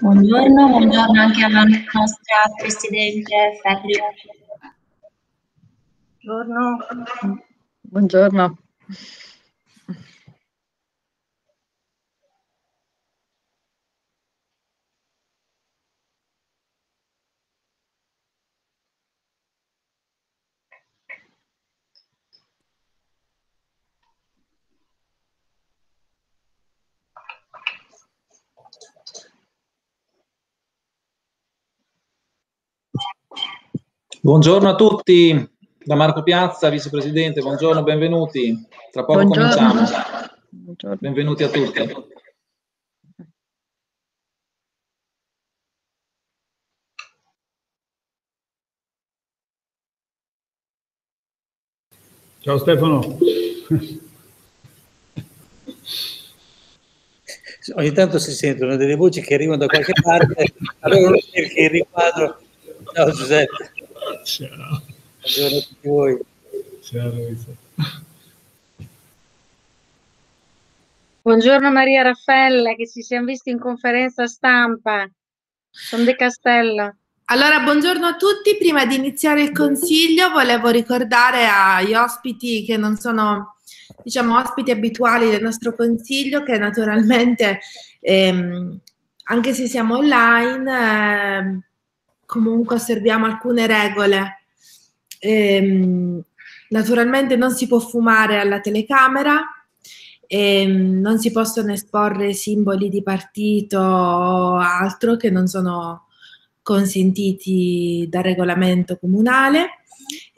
Buongiorno, buongiorno anche alla nostra Presidente Ferrio. Buongiorno. Buongiorno. Buongiorno a tutti, da Marco Piazza, vicepresidente, buongiorno, benvenuti. Tra poco buongiorno. cominciamo. Buongiorno. Benvenuti a tutti. Ciao Stefano. Ogni tanto si sentono delle voci che arrivano da qualche parte, allora non il riquadro. Ciao Giuseppe. Ciao. Buongiorno a tutti voi. Ciao Luisa. Buongiorno Maria Raffaella, che ci siamo visti in conferenza stampa. Sono De Castello. Allora, buongiorno a tutti. Prima di iniziare il consiglio, volevo ricordare agli ospiti che non sono, diciamo, ospiti abituali del nostro consiglio, che naturalmente, ehm, anche se siamo online, eh, comunque osserviamo alcune regole. Ehm, naturalmente non si può fumare alla telecamera, ehm, non si possono esporre simboli di partito o altro che non sono consentiti dal regolamento comunale.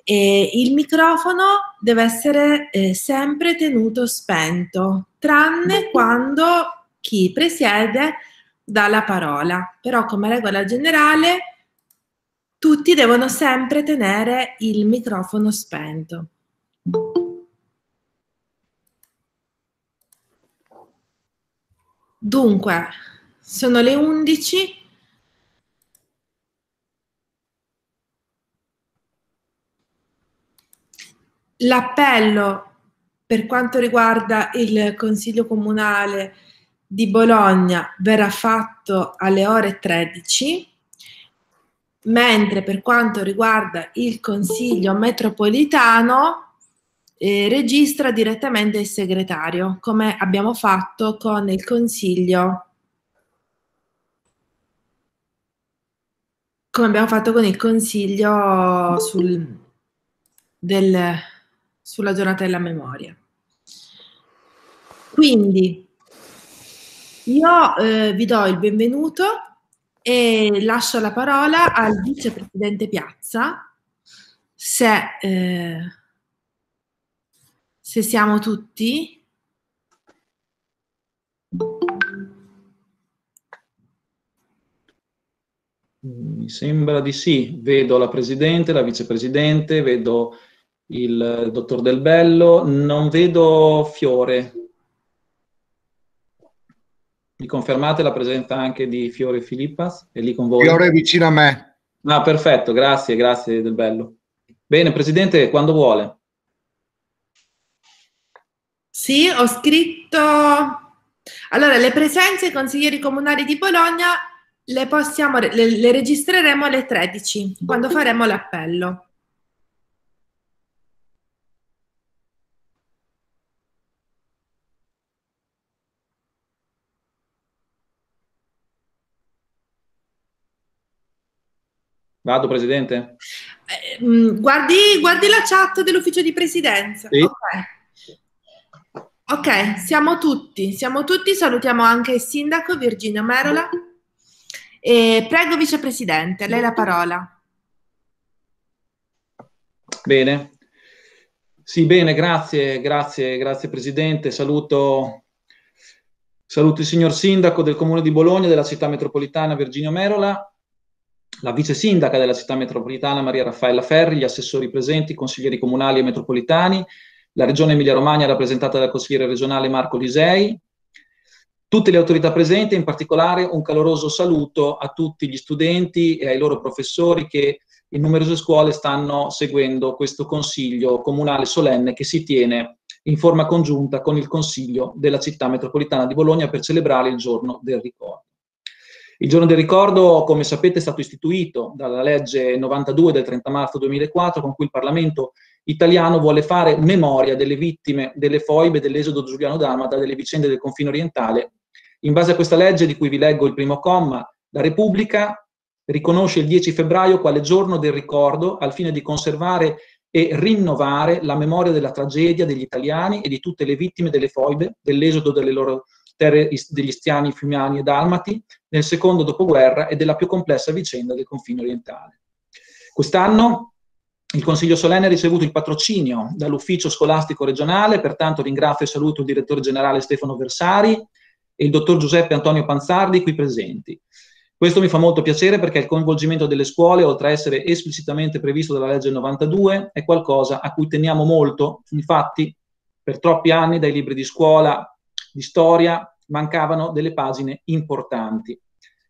E il microfono deve essere eh, sempre tenuto spento, tranne quando chi presiede dà la parola. Però come regola generale tutti devono sempre tenere il microfono spento. Dunque, sono le 11. L'appello per quanto riguarda il Consiglio Comunale di Bologna verrà fatto alle ore 13 mentre per quanto riguarda il Consiglio metropolitano eh, registra direttamente il segretario, come abbiamo fatto con il Consiglio come abbiamo fatto con il Consiglio sul, del, sulla giornata della memoria. Quindi io eh, vi do il benvenuto e lascio la parola al vicepresidente Piazza se, eh, se siamo tutti. Mi sembra di sì, vedo la Presidente, la Vicepresidente, vedo il Dottor Del Bello, non vedo Fiore, mi confermate la presenza anche di Fiore Filippas? È lì con voi? Fiore è vicino a me. Ah, perfetto, grazie, grazie del bello. Bene, Presidente, quando vuole. Sì, ho scritto... Allora, le presenze ai consiglieri comunali di Bologna le, possiamo, le, le registreremo alle 13, quando faremo l'appello. Vado, Presidente? Eh, mm, guardi, guardi, la chat dell'ufficio di presidenza. Sì. Okay. ok, siamo tutti, siamo tutti, salutiamo anche il sindaco Virginio Merola. E prego, vicepresidente, lei la parola. Bene. Sì, bene, grazie, grazie, grazie Presidente. Saluto Saluto il signor Sindaco del Comune di Bologna, della città metropolitana Virginio Merola la vice sindaca della città metropolitana Maria Raffaella Ferri, gli assessori presenti, consiglieri comunali e metropolitani, la regione Emilia-Romagna rappresentata dal consigliere regionale Marco Lisei, tutte le autorità presenti, in particolare un caloroso saluto a tutti gli studenti e ai loro professori che in numerose scuole stanno seguendo questo consiglio comunale solenne che si tiene in forma congiunta con il consiglio della città metropolitana di Bologna per celebrare il giorno del ricordo. Il giorno del ricordo, come sapete, è stato istituito dalla legge 92 del 30 marzo 2004 con cui il Parlamento italiano vuole fare memoria delle vittime delle foibe dell'esodo giuliano-damata, delle vicende del confine orientale. In base a questa legge, di cui vi leggo il primo comma, la Repubblica riconosce il 10 febbraio quale giorno del ricordo al fine di conservare e rinnovare la memoria della tragedia degli italiani e di tutte le vittime delle foibe, dell'esodo delle loro terre degli istriani, fiumiani e dalmati nel secondo dopoguerra e della più complessa vicenda del confine orientale. Quest'anno il Consiglio Solenne ha ricevuto il patrocinio dall'Ufficio Scolastico Regionale, pertanto ringrazio e saluto il Direttore Generale Stefano Versari e il Dottor Giuseppe Antonio Panzardi qui presenti. Questo mi fa molto piacere perché il coinvolgimento delle scuole, oltre a essere esplicitamente previsto dalla legge 92, è qualcosa a cui teniamo molto. Infatti, per troppi anni dai libri di scuola di storia mancavano delle pagine importanti.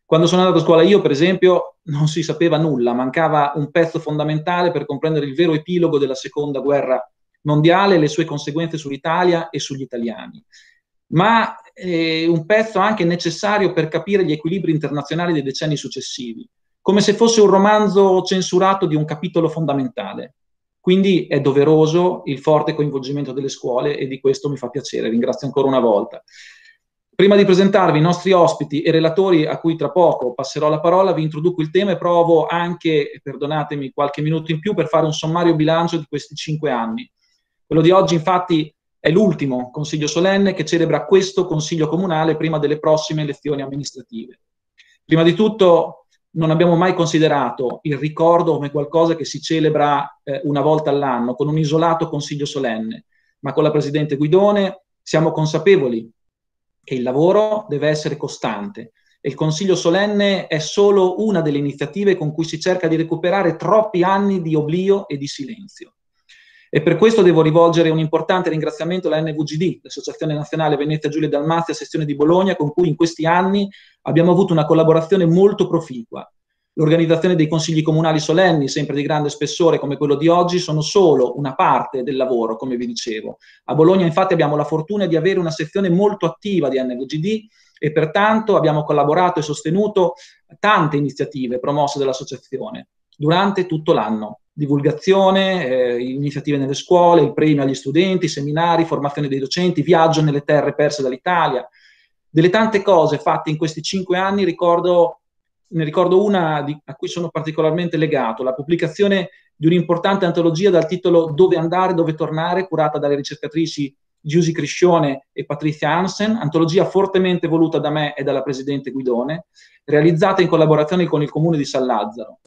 Quando sono andato a scuola io, per esempio, non si sapeva nulla, mancava un pezzo fondamentale per comprendere il vero epilogo della seconda guerra mondiale e le sue conseguenze sull'Italia e sugli italiani. Ma eh, un pezzo anche necessario per capire gli equilibri internazionali dei decenni successivi, come se fosse un romanzo censurato di un capitolo fondamentale. Quindi è doveroso il forte coinvolgimento delle scuole e di questo mi fa piacere. Ringrazio ancora una volta. Prima di presentarvi i nostri ospiti e relatori a cui tra poco passerò la parola, vi introduco il tema e provo anche, perdonatemi, qualche minuto in più per fare un sommario bilancio di questi cinque anni. Quello di oggi infatti è l'ultimo Consiglio solenne che celebra questo Consiglio comunale prima delle prossime elezioni amministrative. Prima di tutto non abbiamo mai considerato il ricordo come qualcosa che si celebra eh, una volta all'anno con un isolato consiglio solenne, ma con la Presidente Guidone siamo consapevoli che il lavoro deve essere costante e il consiglio solenne è solo una delle iniziative con cui si cerca di recuperare troppi anni di oblio e di silenzio. E per questo devo rivolgere un importante ringraziamento alla NVGD, l'Associazione Nazionale Venezia Giulia Dalmazia, sezione di Bologna, con cui in questi anni abbiamo avuto una collaborazione molto proficua. L'organizzazione dei consigli comunali solenni, sempre di grande spessore come quello di oggi, sono solo una parte del lavoro, come vi dicevo. A Bologna infatti abbiamo la fortuna di avere una sezione molto attiva di NVGD e pertanto abbiamo collaborato e sostenuto tante iniziative promosse dall'associazione durante tutto l'anno divulgazione, eh, iniziative nelle scuole, il premio agli studenti, seminari, formazione dei docenti, viaggio nelle terre perse dall'Italia. Delle tante cose fatte in questi cinque anni ricordo, ne ricordo una di, a cui sono particolarmente legato, la pubblicazione di un'importante antologia dal titolo Dove andare, dove tornare, curata dalle ricercatrici Giusy Criscione e Patrizia Hansen, antologia fortemente voluta da me e dalla Presidente Guidone, realizzata in collaborazione con il Comune di San Lazzaro.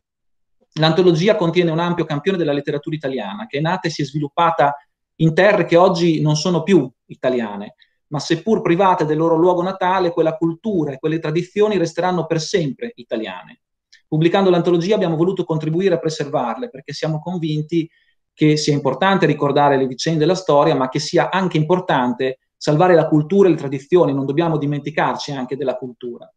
L'antologia contiene un ampio campione della letteratura italiana, che è nata e si è sviluppata in terre che oggi non sono più italiane, ma seppur private del loro luogo natale, quella cultura e quelle tradizioni resteranno per sempre italiane. Pubblicando l'antologia abbiamo voluto contribuire a preservarle perché siamo convinti che sia importante ricordare le vicende della storia, ma che sia anche importante salvare la cultura e le tradizioni, non dobbiamo dimenticarci anche della cultura.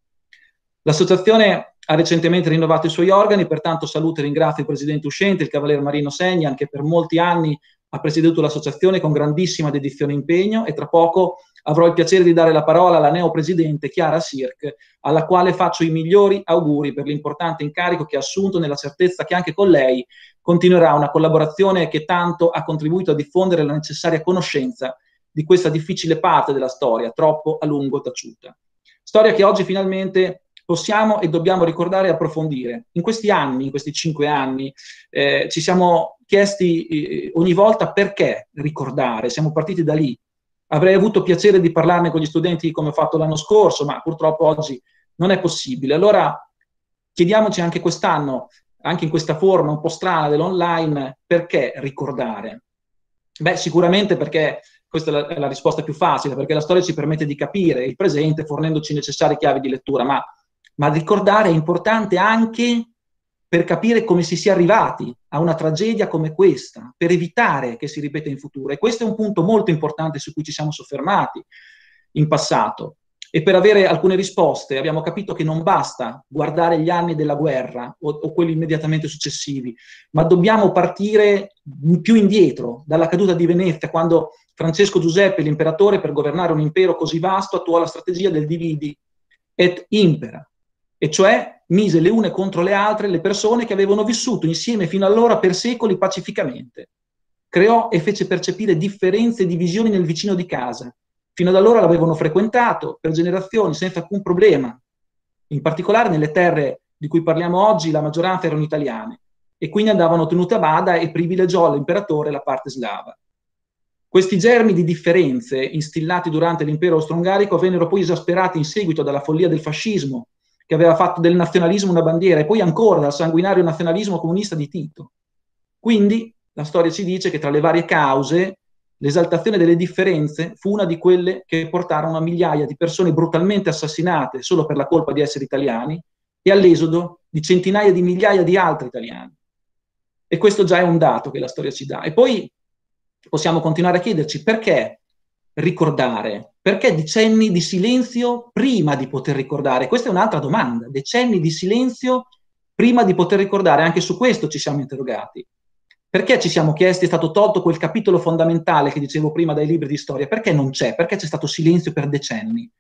L'associazione ha recentemente rinnovato i suoi organi, pertanto saluto e ringrazio il presidente uscente, il cavaliere Marino Segna, che per molti anni ha presieduto l'associazione con grandissima dedizione e impegno e tra poco avrò il piacere di dare la parola alla neopresidente Chiara Sirk, alla quale faccio i migliori auguri per l'importante incarico che ha assunto nella certezza che anche con lei continuerà una collaborazione che tanto ha contribuito a diffondere la necessaria conoscenza di questa difficile parte della storia, troppo a lungo taciuta. Storia che oggi finalmente possiamo e dobbiamo ricordare e approfondire. In questi anni, in questi cinque anni, eh, ci siamo chiesti eh, ogni volta perché ricordare, siamo partiti da lì. Avrei avuto piacere di parlarne con gli studenti come ho fatto l'anno scorso, ma purtroppo oggi non è possibile. Allora chiediamoci anche quest'anno, anche in questa forma un po' strana dell'online, perché ricordare? Beh, sicuramente perché questa è la, è la, risposta più facile, perché la storia ci permette di capire il presente fornendoci necessarie chiavi di lettura, ma ma ricordare è importante anche per capire come si sia arrivati a una tragedia come questa, per evitare che si ripeta in futuro. E questo è un punto molto importante su cui ci siamo soffermati in passato. E per avere alcune risposte abbiamo capito che non basta guardare gli anni della guerra o, o quelli immediatamente successivi, ma dobbiamo partire più indietro, dalla caduta di Venezia, quando Francesco Giuseppe, l'imperatore, per governare un impero così vasto, attuò la strategia del dividi et impera, e cioè mise le une contro le altre le persone che avevano vissuto insieme fino allora per secoli pacificamente. Creò e fece percepire differenze e divisioni nel vicino di casa. Fino ad allora l'avevano frequentato per generazioni senza alcun problema. In particolare nelle terre di cui parliamo oggi la maggioranza erano italiane e quindi andavano tenute a bada e privilegiò l'imperatore la parte slava. Questi germi di differenze instillati durante l'impero austro-ungarico vennero poi esasperati in seguito dalla follia del fascismo che aveva fatto del nazionalismo una bandiera, e poi ancora dal sanguinario nazionalismo comunista di Tito. Quindi la storia ci dice che tra le varie cause L'esaltazione delle differenze fu una di quelle che portarono a migliaia di persone brutalmente assassinate solo per la colpa di essere italiani e all'esodo di centinaia di migliaia di altri italiani. E questo già è un dato che la storia ci dà. E poi possiamo continuare a chiederci perché ricordare perché decenni di silenzio prima di poter ricordare? Questa è un'altra domanda. Decenni di silenzio prima di poter ricordare, anche su questo ci siamo interrogati. Perché ci siamo chiesti, è stato tolto quel capitolo fondamentale che dicevo prima dai libri di storia? Perché non c'è? Perché c'è stato silenzio per decenni?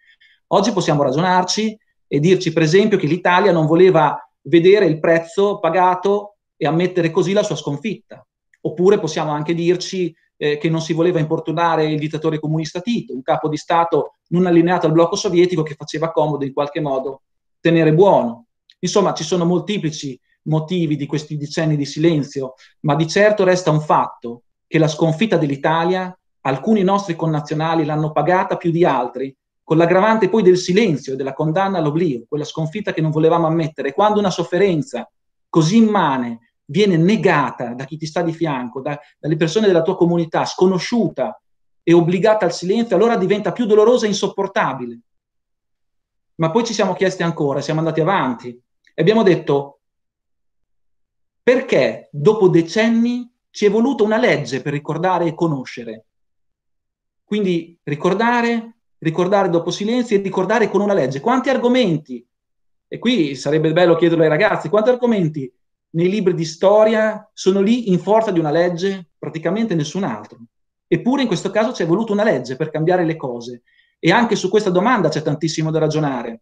Oggi possiamo ragionarci e dirci, per esempio, che l'Italia non voleva vedere il prezzo pagato e ammettere così la sua sconfitta. Oppure possiamo anche dirci eh, che non si voleva importunare il dittatore comunista Tito, un capo di Stato non allineato al blocco sovietico che faceva comodo in qualche modo tenere buono. Insomma, ci sono molteplici motivi di questi decenni di silenzio, ma di certo resta un fatto che la sconfitta dell'Italia alcuni nostri connazionali l'hanno pagata più di altri, con l'aggravante poi del silenzio e della condanna all'oblio, quella sconfitta che non volevamo ammettere, quando una sofferenza così immane, viene negata da chi ti sta di fianco, da, dalle persone della tua comunità, sconosciuta e obbligata al silenzio, allora diventa più dolorosa e insopportabile. Ma poi ci siamo chiesti ancora, siamo andati avanti e abbiamo detto perché dopo decenni ci è voluta una legge per ricordare e conoscere. Quindi ricordare, ricordare dopo silenzio e ricordare con una legge. Quanti argomenti? E qui sarebbe bello chiederlo ai ragazzi, quanti argomenti nei libri di storia sono lì in forza di una legge, praticamente nessun altro. Eppure in questo caso ci è voluta una legge per cambiare le cose. E anche su questa domanda c'è tantissimo da ragionare.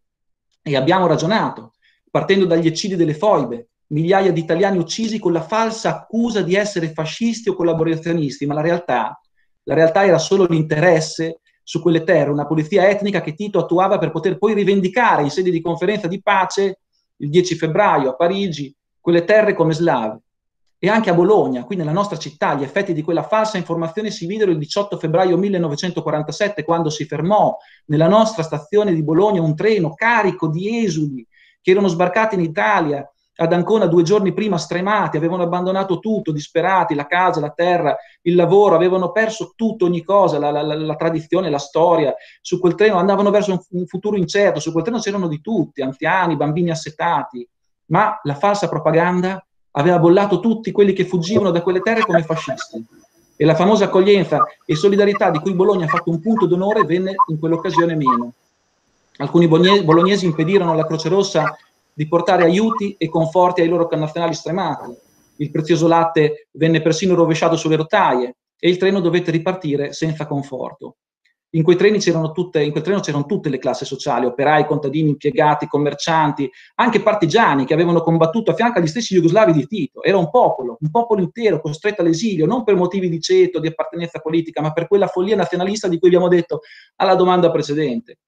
E abbiamo ragionato, partendo dagli eccidi delle foibe, migliaia di italiani uccisi con la falsa accusa di essere fascisti o collaborazionisti, ma la realtà, la realtà era solo l'interesse su quelle terre, una polizia etnica che Tito attuava per poter poi rivendicare in sede di conferenza di pace il 10 febbraio a Parigi quelle terre come slave. E anche a Bologna, qui nella nostra città, gli effetti di quella falsa informazione si videro il 18 febbraio 1947, quando si fermò nella nostra stazione di Bologna un treno carico di esuli che erano sbarcati in Italia ad Ancona due giorni prima stremati, avevano abbandonato tutto, disperati, la casa, la terra, il lavoro, avevano perso tutto, ogni cosa, la, la, la tradizione, la storia, su quel treno andavano verso un, un futuro incerto, su quel treno c'erano di tutti, anziani, bambini assetati, ma la falsa propaganda aveva bollato tutti quelli che fuggivano da quelle terre come fascisti. E la famosa accoglienza e solidarietà di cui Bologna ha fatto un punto d'onore venne in quell'occasione meno. Alcuni bolognesi impedirono alla Croce Rossa di portare aiuti e conforti ai loro connazionali stremati. Il prezioso latte venne persino rovesciato sulle rotaie e il treno dovette ripartire senza conforto. In, tutte, in quel treno c'erano tutte le classi sociali, operai, contadini, impiegati, commercianti, anche partigiani che avevano combattuto a fianco agli stessi jugoslavi di Tito. Era un popolo, un popolo intero costretto all'esilio, non per motivi di ceto, di appartenenza politica, ma per quella follia nazionalista di cui abbiamo detto alla domanda precedente.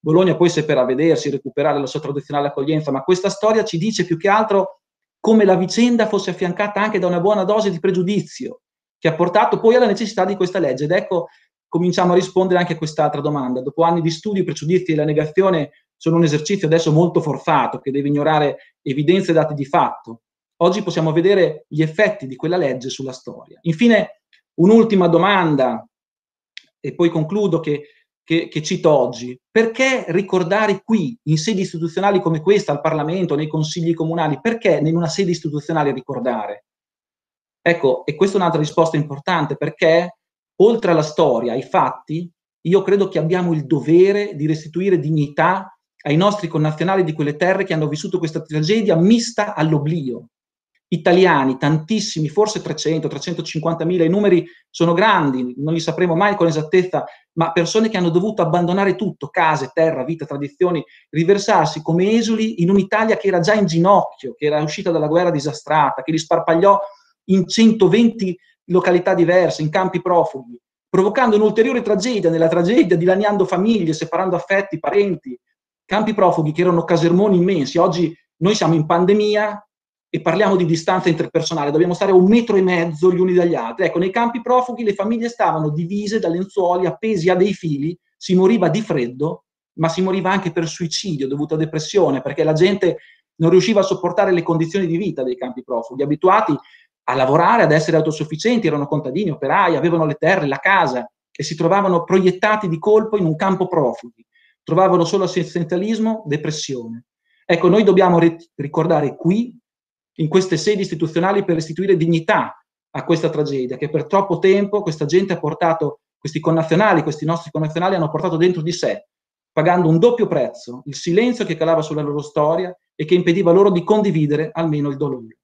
Bologna poi seppe ravvedersi, recuperare la sua tradizionale accoglienza, ma questa storia ci dice più che altro come la vicenda fosse affiancata anche da una buona dose di pregiudizio, che ha portato poi alla necessità di questa legge. Ed ecco cominciamo a rispondere anche a quest'altra domanda. Dopo anni di studio, i pregiudizi e la negazione sono un esercizio adesso molto forzato che deve ignorare evidenze e dati di fatto. Oggi possiamo vedere gli effetti di quella legge sulla storia. Infine, un'ultima domanda, e poi concludo, che, che, che cito oggi. Perché ricordare qui, in sedi istituzionali come questa, al Parlamento, nei consigli comunali, perché in una sede istituzionale ricordare? Ecco, e questa è un'altra risposta importante, perché oltre alla storia, ai fatti, io credo che abbiamo il dovere di restituire dignità ai nostri connazionali di quelle terre che hanno vissuto questa tragedia mista all'oblio. Italiani, tantissimi, forse 300, 350 mila, i numeri sono grandi, non li sapremo mai con esattezza, ma persone che hanno dovuto abbandonare tutto, case, terra, vita, tradizioni, riversarsi come esuli in un'Italia che era già in ginocchio, che era uscita dalla guerra disastrata, che li sparpagliò in 120 località diverse, in campi profughi, provocando un'ulteriore tragedia nella tragedia, dilaniando famiglie, separando affetti, parenti, campi profughi che erano casermoni immensi. Oggi noi siamo in pandemia e parliamo di distanza interpersonale, dobbiamo stare a un metro e mezzo gli uni dagli altri. Ecco, nei campi profughi le famiglie stavano divise da lenzuoli, appesi a dei fili, si moriva di freddo, ma si moriva anche per suicidio dovuto a depressione, perché la gente non riusciva a sopportare le condizioni di vita dei campi profughi, abituati a lavorare, ad essere autosufficienti, erano contadini, operai, avevano le terre, la casa e si trovavano proiettati di colpo in un campo profughi. Trovavano solo assistenzialismo, depressione. Ecco, noi dobbiamo ricordare qui, in queste sedi istituzionali, per restituire dignità a questa tragedia, che per troppo tempo questa gente ha portato, questi connazionali, questi nostri connazionali hanno portato dentro di sé, pagando un doppio prezzo, il silenzio che calava sulla loro storia e che impediva loro di condividere almeno il dolore.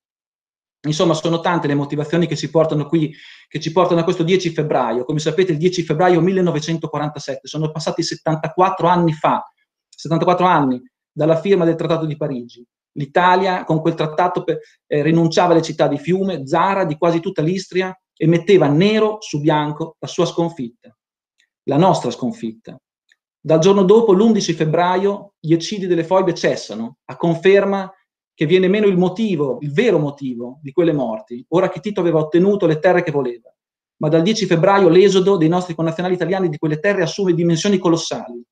Insomma, sono tante le motivazioni che, ci portano qui, che ci portano a questo 10 febbraio. Come sapete, il 10 febbraio 1947, sono passati 74 anni fa, 74 anni dalla firma del Trattato di Parigi. L'Italia con quel trattato per, eh, rinunciava alle città di Fiume, Zara, di quasi tutta l'Istria e metteva nero su bianco la sua sconfitta, la nostra sconfitta. Dal giorno dopo, l'11 febbraio, gli eccidi delle foibe cessano, a conferma che viene meno il motivo, il vero motivo di quelle morti, ora che Tito aveva ottenuto le terre che voleva. Ma dal 10 febbraio l'esodo dei nostri connazionali italiani di quelle terre assume dimensioni colossali.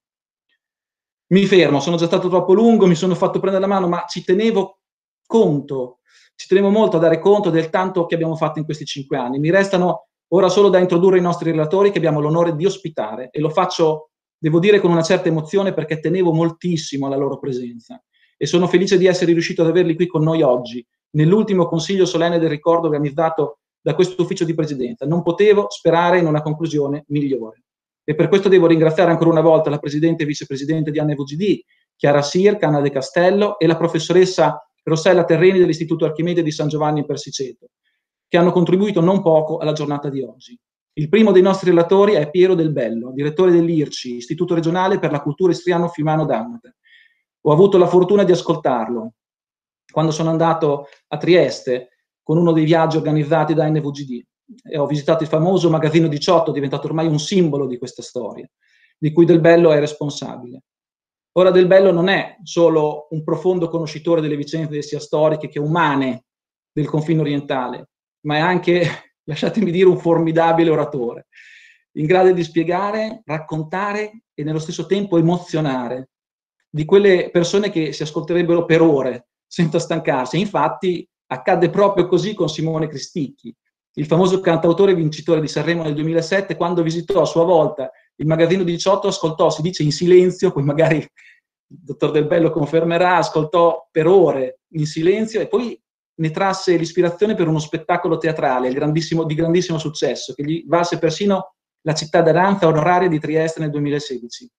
Mi fermo, sono già stato troppo lungo, mi sono fatto prendere la mano, ma ci tenevo conto, ci tenevo molto a dare conto del tanto che abbiamo fatto in questi cinque anni. Mi restano ora solo da introdurre i nostri relatori che abbiamo l'onore di ospitare e lo faccio, devo dire, con una certa emozione perché tenevo moltissimo alla loro presenza e sono felice di essere riuscito ad averli qui con noi oggi, nell'ultimo consiglio solenne del ricordo organizzato da questo ufficio di presidenza. Non potevo sperare in una conclusione migliore. E per questo devo ringraziare ancora una volta la presidente e vicepresidente di ANVGD, Chiara Sir, Canna De Castello e la professoressa Rossella Terreni dell'Istituto Archimede di San Giovanni in Persiceto, che hanno contribuito non poco alla giornata di oggi. Il primo dei nostri relatori è Piero Del Bello, direttore dell'IRCI, Istituto regionale per la cultura istriano-fiumano d'Amata, ho avuto la fortuna di ascoltarlo quando sono andato a Trieste con uno dei viaggi organizzati da NVGD e ho visitato il famoso magazzino 18, diventato ormai un simbolo di questa storia, di cui Del Bello è responsabile. Ora Del Bello non è solo un profondo conoscitore delle vicende sia storiche che umane del confine orientale, ma è anche, lasciatemi dire, un formidabile oratore, in grado di spiegare, raccontare e nello stesso tempo emozionare di quelle persone che si ascolterebbero per ore senza stancarsi. Infatti accadde proprio così con Simone Cristicchi, il famoso cantautore vincitore di Sanremo nel 2007, quando visitò a sua volta il magazzino 18, ascoltò, si dice in silenzio, poi magari il dottor Del Bello confermerà, ascoltò per ore in silenzio e poi ne trasse l'ispirazione per uno spettacolo teatrale grandissimo, di grandissimo successo, che gli valse persino la città d'aranza onoraria di Trieste nel 2016.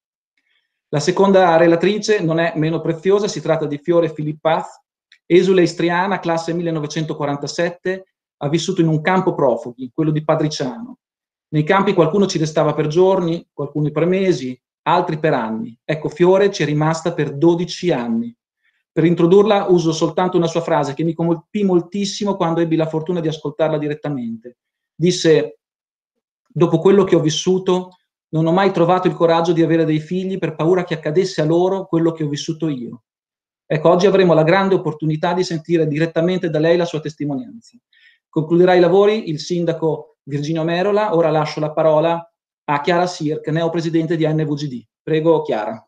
La seconda relatrice non è meno preziosa, si tratta di Fiore Filippaz, esule istriana, classe 1947, ha vissuto in un campo profughi, quello di Padriciano. Nei campi qualcuno ci restava per giorni, qualcuno per mesi, altri per anni. Ecco, Fiore ci è rimasta per 12 anni. Per introdurla uso soltanto una sua frase che mi colpì moltissimo quando ebbi la fortuna di ascoltarla direttamente. Disse, dopo quello che ho vissuto, non ho mai trovato il coraggio di avere dei figli per paura che accadesse a loro quello che ho vissuto io. Ecco, oggi avremo la grande opportunità di sentire direttamente da lei la sua testimonianza. Concluderà i lavori il sindaco Virginio Merola, ora lascio la parola a Chiara Sirk, neopresidente di NVGD. Prego Chiara.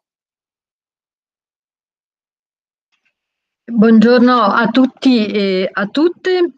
Buongiorno a tutti e a tutte.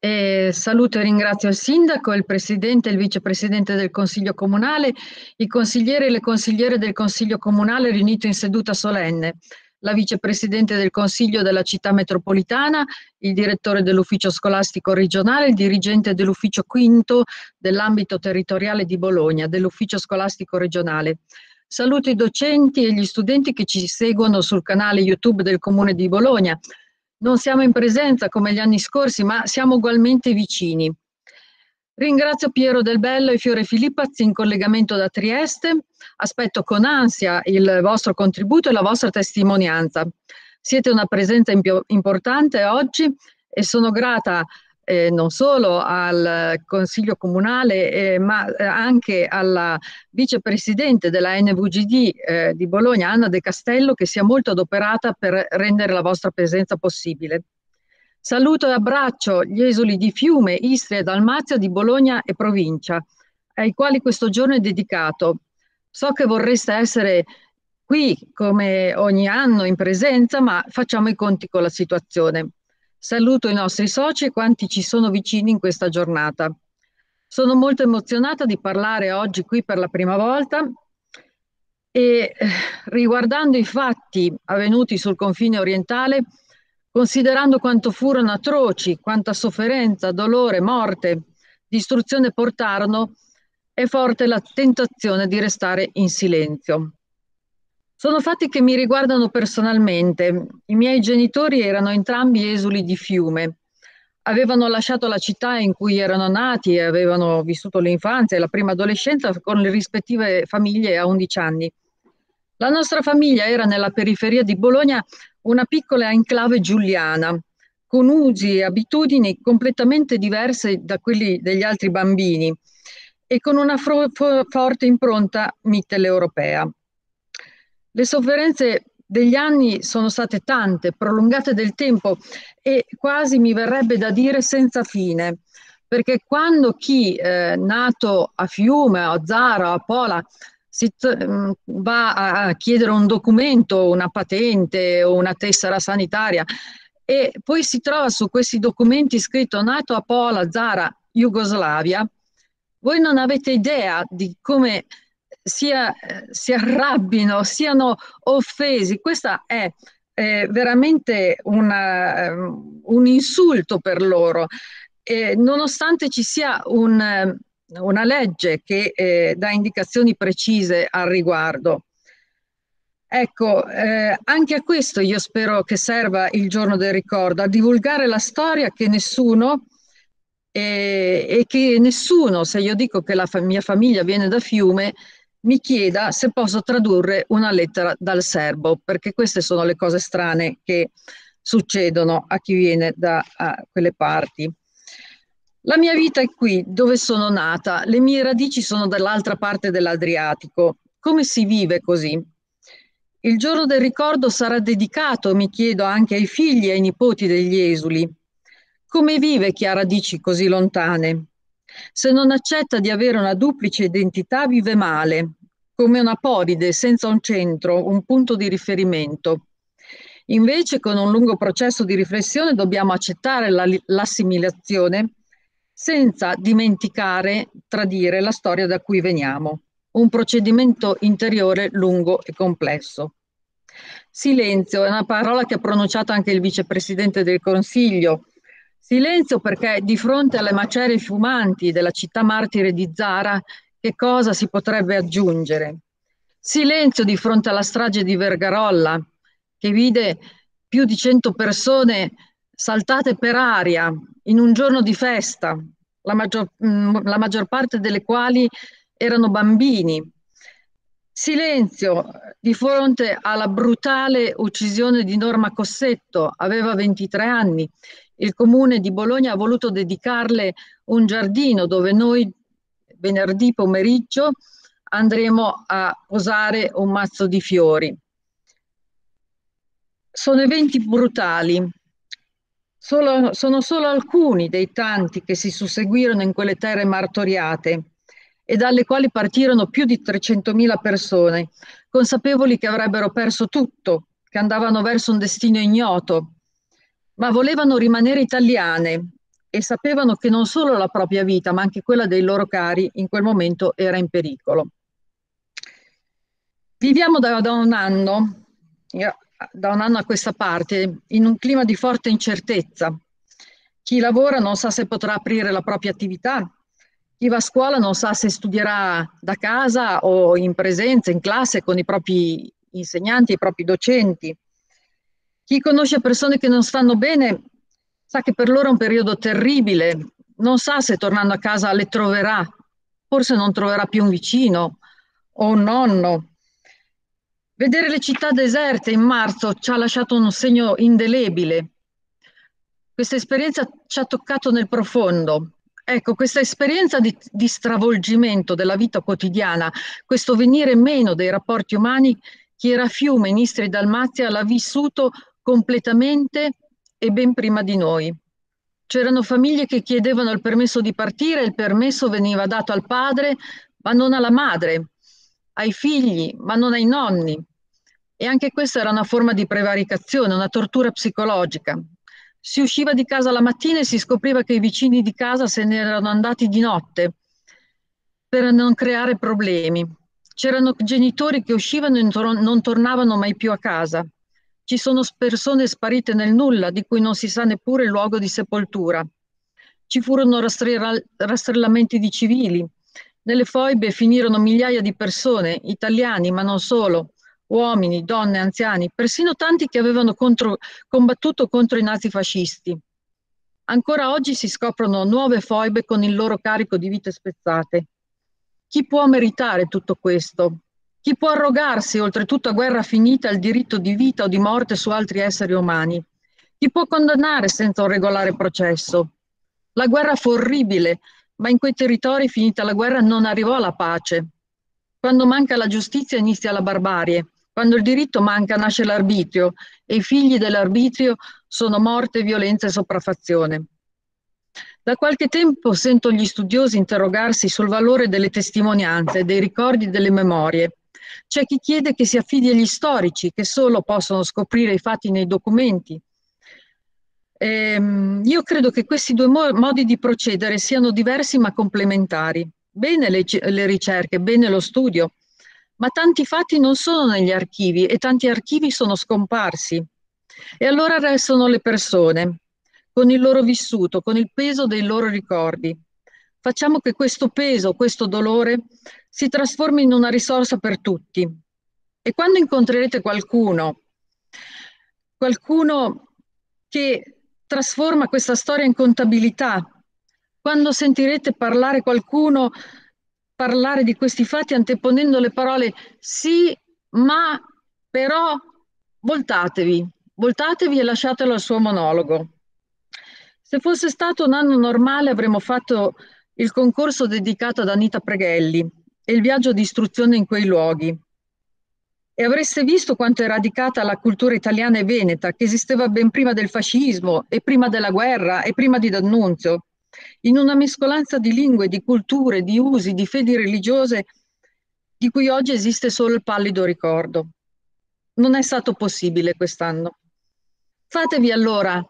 E saluto e ringrazio il sindaco, il presidente, il vicepresidente del Consiglio Comunale, i consiglieri e le consigliere del Consiglio Comunale riunito in seduta solenne, la vicepresidente del Consiglio della città metropolitana, il direttore dell'ufficio scolastico regionale, il dirigente dell'ufficio quinto dell'ambito territoriale di Bologna, dell'ufficio scolastico regionale. Saluto i docenti e gli studenti che ci seguono sul canale YouTube del Comune di Bologna non siamo in presenza come gli anni scorsi, ma siamo ugualmente vicini. Ringrazio Piero Del Bello e Fiore Filippazzi in collegamento da Trieste. Aspetto con ansia il vostro contributo e la vostra testimonianza. Siete una presenza importante oggi e sono grata eh, non solo al Consiglio Comunale, eh, ma eh, anche alla vicepresidente della NVGD eh, di Bologna, Anna De Castello, che si è molto adoperata per rendere la vostra presenza possibile. Saluto e abbraccio gli esuli di Fiume, Istria, e Dalmazia, di Bologna e provincia, ai quali questo giorno è dedicato. So che vorreste essere qui come ogni anno in presenza, ma facciamo i conti con la situazione. Saluto i nostri soci e quanti ci sono vicini in questa giornata. Sono molto emozionata di parlare oggi qui per la prima volta e eh, riguardando i fatti avvenuti sul confine orientale, considerando quanto furono atroci, quanta sofferenza, dolore, morte, distruzione portarono, è forte la tentazione di restare in silenzio. Sono fatti che mi riguardano personalmente. I miei genitori erano entrambi esuli di fiume. Avevano lasciato la città in cui erano nati e avevano vissuto l'infanzia e la prima adolescenza con le rispettive famiglie a 11 anni. La nostra famiglia era nella periferia di Bologna una piccola enclave giuliana, con usi e abitudini completamente diverse da quelli degli altri bambini e con una forte impronta mitteleuropea. Le sofferenze degli anni sono state tante, prolungate del tempo e quasi mi verrebbe da dire senza fine, perché quando chi eh, nato a Fiume, a Zara, a Pola, si t- mm, va a chiedere un documento, una patente o una tessera sanitaria e poi si trova su questi documenti scritto nato a Pola, Zara, Jugoslavia, voi non avete idea di come sia, si arrabbino, siano offesi. Questa è eh, veramente una, ehm, un insulto per loro. Eh, nonostante ci sia un, una legge che eh, dà indicazioni precise al riguardo. Ecco, eh, anche a questo io spero che serva il giorno del ricordo, a divulgare la storia che nessuno eh, e che nessuno, se io dico che la fa- mia famiglia viene da Fiume, mi chieda se posso tradurre una lettera dal serbo, perché queste sono le cose strane che succedono a chi viene da quelle parti. La mia vita è qui, dove sono nata, le mie radici sono dall'altra parte dell'Adriatico. Come si vive così? Il giorno del ricordo sarà dedicato, mi chiedo, anche ai figli e ai nipoti degli esuli. Come vive chi ha radici così lontane? Se non accetta di avere una duplice identità vive male, come una poride senza un centro, un punto di riferimento. Invece con un lungo processo di riflessione dobbiamo accettare la, l'assimilazione senza dimenticare, tradire la storia da cui veniamo. Un procedimento interiore lungo e complesso. Silenzio è una parola che ha pronunciato anche il vicepresidente del Consiglio Silenzio perché di fronte alle macerie fumanti della città martire di Zara, che cosa si potrebbe aggiungere? Silenzio di fronte alla strage di Vergarolla, che vide più di 100 persone saltate per aria in un giorno di festa, la maggior, mm, la maggior parte delle quali erano bambini. Silenzio di fronte alla brutale uccisione di Norma Cossetto, aveva 23 anni, il comune di Bologna ha voluto dedicarle un giardino dove noi venerdì pomeriggio andremo a posare un mazzo di fiori. Sono eventi brutali, solo, sono solo alcuni dei tanti che si susseguirono in quelle terre martoriate e dalle quali partirono più di 300.000 persone, consapevoli che avrebbero perso tutto, che andavano verso un destino ignoto, ma volevano rimanere italiane e sapevano che non solo la propria vita, ma anche quella dei loro cari in quel momento era in pericolo. Viviamo da, da, un, anno, da un anno a questa parte, in un clima di forte incertezza. Chi lavora non sa se potrà aprire la propria attività, chi va a scuola non sa se studierà da casa o in presenza, in classe, con i propri insegnanti, i propri docenti. Chi conosce persone che non stanno bene sa che per loro è un periodo terribile, non sa se tornando a casa le troverà, forse non troverà più un vicino o un nonno. Vedere le città deserte in marzo ci ha lasciato un segno indelebile. Questa esperienza ci ha toccato nel profondo. Ecco, questa esperienza di, di stravolgimento della vita quotidiana, questo venire meno dei rapporti umani, chi era Fiume, in Istria e Dalmazia, l'ha vissuto completamente e ben prima di noi. C'erano famiglie che chiedevano il permesso di partire, il permesso veniva dato al padre, ma non alla madre, ai figli, ma non ai nonni. E anche questa era una forma di prevaricazione, una tortura psicologica. Si usciva di casa la mattina e si scopriva che i vicini di casa se ne erano andati di notte per non creare problemi. C'erano genitori che uscivano e non tornavano mai più a casa. Ci sono persone sparite nel nulla, di cui non si sa neppure il luogo di sepoltura. Ci furono rastrellamenti di civili. Nelle foibe finirono migliaia di persone, italiani, ma non solo, uomini, donne, anziani, persino tanti che avevano contro- combattuto contro i nazifascisti. Ancora oggi si scoprono nuove foibe con il loro carico di vite spezzate. Chi può meritare tutto questo? Chi può arrogarsi, oltretutto a guerra finita, il diritto di vita o di morte su altri esseri umani? Chi può condannare senza un regolare processo? La guerra fu orribile, ma in quei territori finita la guerra non arrivò la pace. Quando manca la giustizia inizia la barbarie, quando il diritto manca nasce l'arbitrio e i figli dell'arbitrio sono morte, violenza e sopraffazione. Da qualche tempo sento gli studiosi interrogarsi sul valore delle testimonianze, dei ricordi e delle memorie. C'è chi chiede che si affidi agli storici, che solo possono scoprire i fatti nei documenti. Ehm, io credo che questi due mo modi di procedere siano diversi ma complementari. Bene le, le ricerche, bene lo studio, ma tanti fatti non sono negli archivi e tanti archivi sono scomparsi. E allora restano le persone, con il loro vissuto, con il peso dei loro ricordi. Facciamo che questo peso, questo dolore si trasforma in una risorsa per tutti. E quando incontrerete qualcuno, qualcuno che trasforma questa storia in contabilità, quando sentirete parlare qualcuno parlare di questi fatti anteponendo le parole sì, ma però voltatevi, voltatevi e lasciatelo al suo monologo. Se fosse stato un anno normale avremmo fatto il concorso dedicato ad Anita Preghelli, e il viaggio di istruzione in quei luoghi. E avreste visto quanto è radicata la cultura italiana e veneta, che esisteva ben prima del fascismo e prima della guerra e prima di D'Annunzio, in una mescolanza di lingue, di culture, di usi, di fedi religiose, di cui oggi esiste solo il pallido ricordo. Non è stato possibile quest'anno. Fatevi allora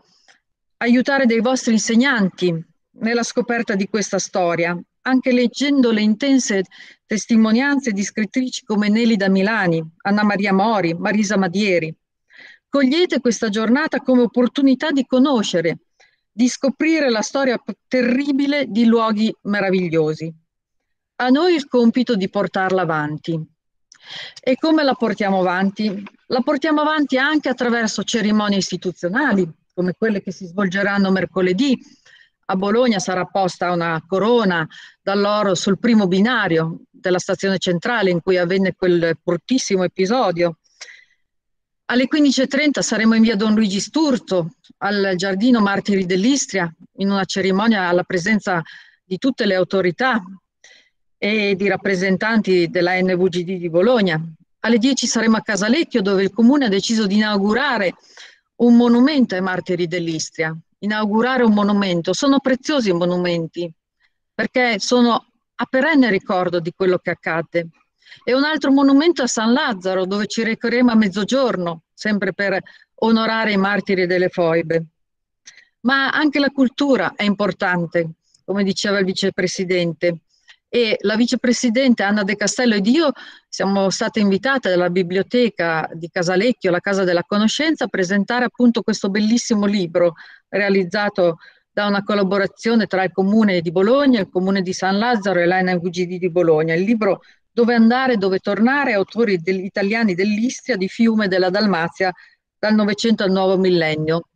aiutare dei vostri insegnanti nella scoperta di questa storia anche leggendo le intense testimonianze di scrittrici come Nelida Milani, Anna Maria Mori, Marisa Madieri. Cogliete questa giornata come opportunità di conoscere, di scoprire la storia terribile di luoghi meravigliosi. A noi il compito di portarla avanti. E come la portiamo avanti? La portiamo avanti anche attraverso cerimonie istituzionali, come quelle che si svolgeranno mercoledì a Bologna sarà posta una corona d'alloro sul primo binario della stazione centrale in cui avvenne quel bruttissimo episodio. Alle 15.30 saremo in via Don Luigi Sturzo, al Giardino Martiri dell'Istria, in una cerimonia alla presenza di tutte le autorità e di rappresentanti della NVGD di Bologna. Alle 10 saremo a Casalecchio, dove il comune ha deciso di inaugurare un monumento ai martiri dell'Istria, inaugurare un monumento. Sono preziosi i monumenti perché sono a perenne ricordo di quello che accadde. E un altro monumento a San Lazzaro dove ci recheremo a mezzogiorno, sempre per onorare i martiri delle foibe. Ma anche la cultura è importante, come diceva il vicepresidente e la vicepresidente Anna De Castello ed io siamo state invitate dalla biblioteca di Casalecchio, la Casa della Conoscenza, a presentare appunto questo bellissimo libro realizzato da una collaborazione tra il Comune di Bologna, il Comune di San Lazzaro e l'ANVGD di Bologna. Il libro Dove andare, dove tornare, autori degli italiani dell'Istria, di Fiume e della Dalmazia dal Novecento al Nuovo Millennio.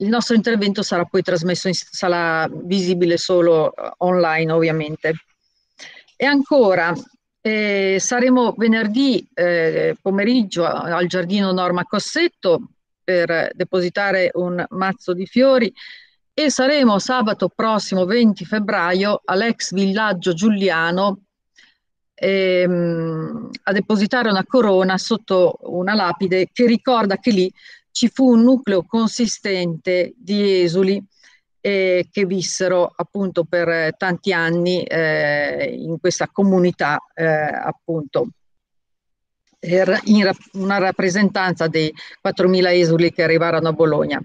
Il nostro intervento sarà poi trasmesso in sala visibile solo eh, online, ovviamente. E ancora, eh, saremo venerdì eh, pomeriggio al giardino Norma Cossetto per depositare un mazzo di fiori e saremo sabato prossimo 20 febbraio all'ex villaggio Giuliano ehm, a depositare una corona sotto una lapide che ricorda che lì ci fu un nucleo consistente di esuli eh, che vissero appunto per eh, tanti anni eh, in questa comunità eh, appunto in rap una rappresentanza dei 4.000 esuli che arrivarono a Bologna.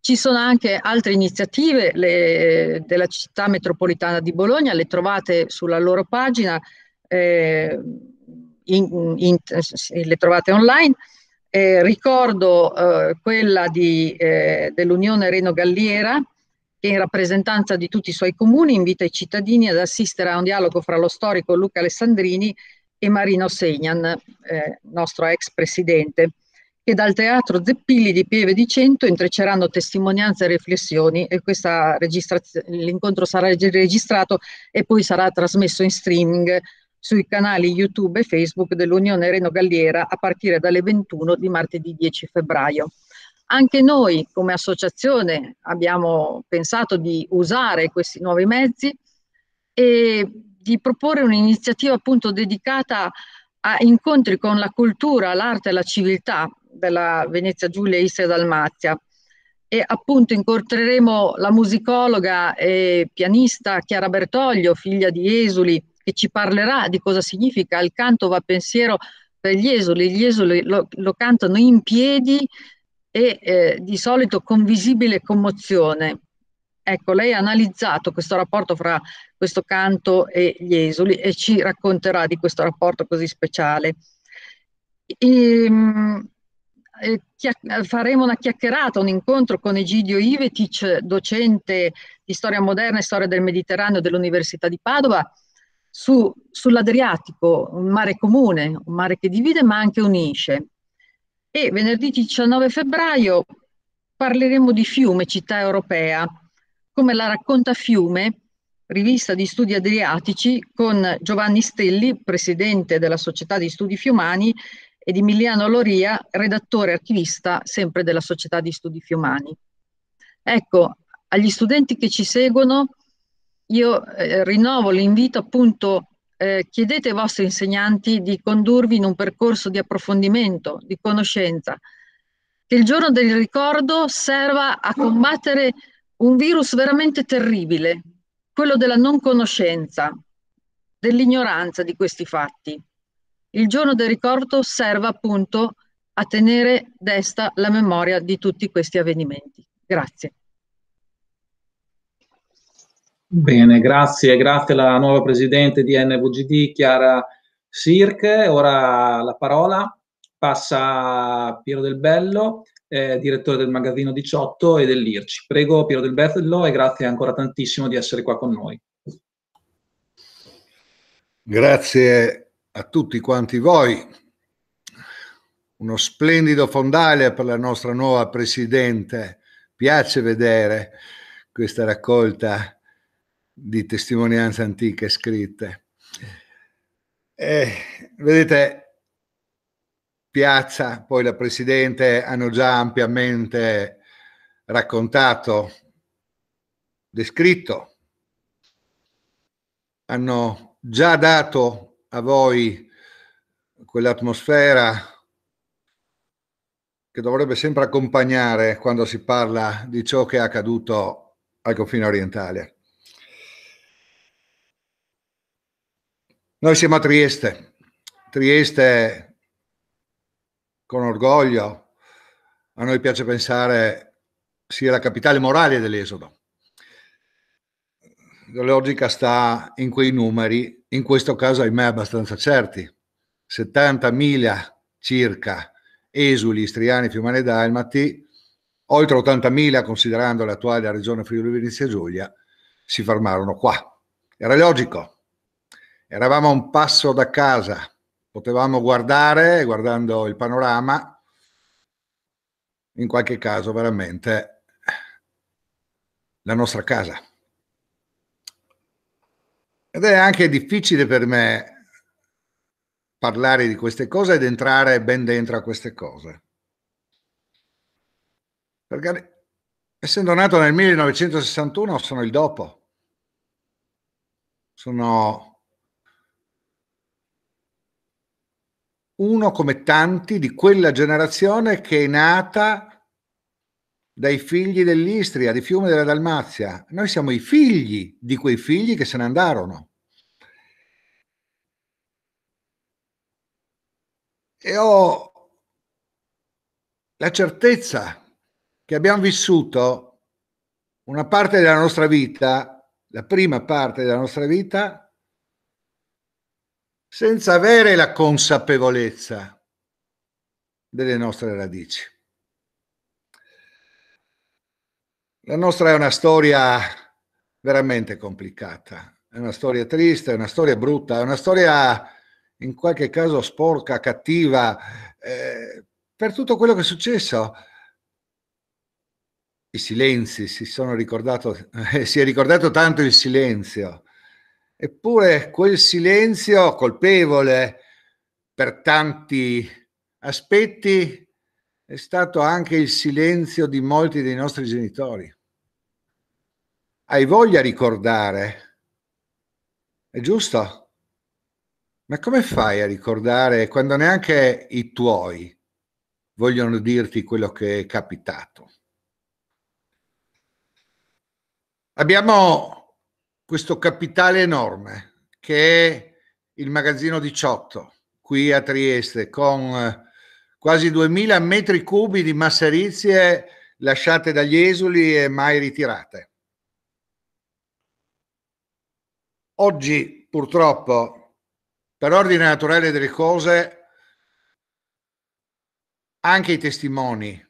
Ci sono anche altre iniziative le, della città metropolitana di Bologna, le trovate sulla loro pagina, eh, in, in, le trovate online. Eh, ricordo eh, quella di, eh, dell'Unione Reno Galliera che in rappresentanza di tutti i suoi comuni invita i cittadini ad assistere a un dialogo fra lo storico Luca Alessandrini e Marino Segnan, eh, nostro ex presidente, che dal teatro Zeppilli di Pieve di Cento intrecceranno testimonianze e riflessioni e l'incontro sarà registrato e poi sarà trasmesso in streaming sui canali YouTube e Facebook dell'Unione Reno Galliera a partire dalle 21 di martedì 10 febbraio. Anche noi come associazione abbiamo pensato di usare questi nuovi mezzi e di proporre un'iniziativa appunto dedicata a incontri con la cultura, l'arte e la civiltà della Venezia Giulia Istria Dalmazia e appunto incontreremo la musicologa e pianista Chiara Bertoglio, figlia di Esuli, che ci parlerà di cosa significa il canto va pensiero per gli esuli. Gli esuli lo, lo cantano in piedi e eh, di solito con visibile commozione. Ecco, lei ha analizzato questo rapporto fra questo canto e gli esuli e ci racconterà di questo rapporto così speciale. E, ehm, e, eh, faremo una chiacchierata, un incontro con Egidio Ivetic, docente di storia moderna e storia del Mediterraneo dell'Università di Padova, su, sull'Adriatico, un mare comune, un mare che divide ma anche unisce e venerdì 19 febbraio parleremo di Fiume, città europea, come la racconta Fiume, rivista di studi adriatici, con Giovanni Stelli, presidente della Società di Studi Fiumani, ed Emiliano Loria, redattore e archivista sempre della Società di Studi Fiumani. Ecco, agli studenti che ci seguono, io eh, rinnovo l'invito appunto eh, chiedete ai vostri insegnanti di condurvi in un percorso di approfondimento, di conoscenza, che il giorno del ricordo serva a combattere un virus veramente terribile, quello della non conoscenza, dell'ignoranza di questi fatti. Il giorno del ricordo serve appunto a tenere desta la memoria di tutti questi avvenimenti. Grazie. Bene, grazie, grazie alla nuova presidente di NVGD, Chiara Sirk. Ora la parola passa a Piero Del Bello, eh, direttore del magazzino 18 e dell'IRCI. Prego Piero Del Bello e grazie ancora tantissimo di essere qua con noi. Grazie a tutti quanti voi. Uno splendido fondale per la nostra nuova presidente. Piace vedere questa raccolta di testimonianze antiche scritte. Eh, vedete, Piazza, poi la Presidente hanno già ampiamente raccontato, descritto, hanno già dato a voi quell'atmosfera che dovrebbe sempre accompagnare quando si parla di ciò che è accaduto al confine orientale. Noi siamo a Trieste, Trieste con orgoglio, a noi piace pensare sia la capitale morale dell'esodo. La logica sta in quei numeri, in questo caso ahimè abbastanza certi, 70.000 circa esuli istriani, fiumani e dalmati, oltre 80.000 considerando l'attuale regione Friuli Venezia Giulia, si fermarono qua. Era logico, eravamo a un passo da casa, potevamo guardare, guardando il panorama, in qualche caso veramente la nostra casa. Ed è anche difficile per me parlare di queste cose ed entrare ben dentro a queste cose. Perché essendo nato nel 1961 sono il dopo, sono uno come tanti di quella generazione che è nata dai figli dell'Istria, di Fiume della Dalmazia. Noi siamo i figli di quei figli che se ne andarono. E ho la certezza che abbiamo vissuto una parte della nostra vita, la prima parte della nostra vita, senza avere la consapevolezza delle nostre radici. La nostra è una storia veramente complicata, è una storia triste, è una storia brutta, è una storia in qualche caso sporca, cattiva, eh, per tutto quello che è successo. I silenzi, si, ricordato, eh, si è ricordato tanto il silenzio, Eppure quel silenzio colpevole per tanti aspetti è stato anche il silenzio di molti dei nostri genitori. Hai voglia di ricordare? È giusto? Ma come fai a ricordare quando neanche i tuoi vogliono dirti quello che è capitato? Abbiamo questo capitale enorme che è il magazzino 18 qui a Trieste con eh, quasi 2000 metri cubi di masserizie lasciate dagli esuli e mai ritirate. Oggi purtroppo per ordine naturale delle cose anche i testimoni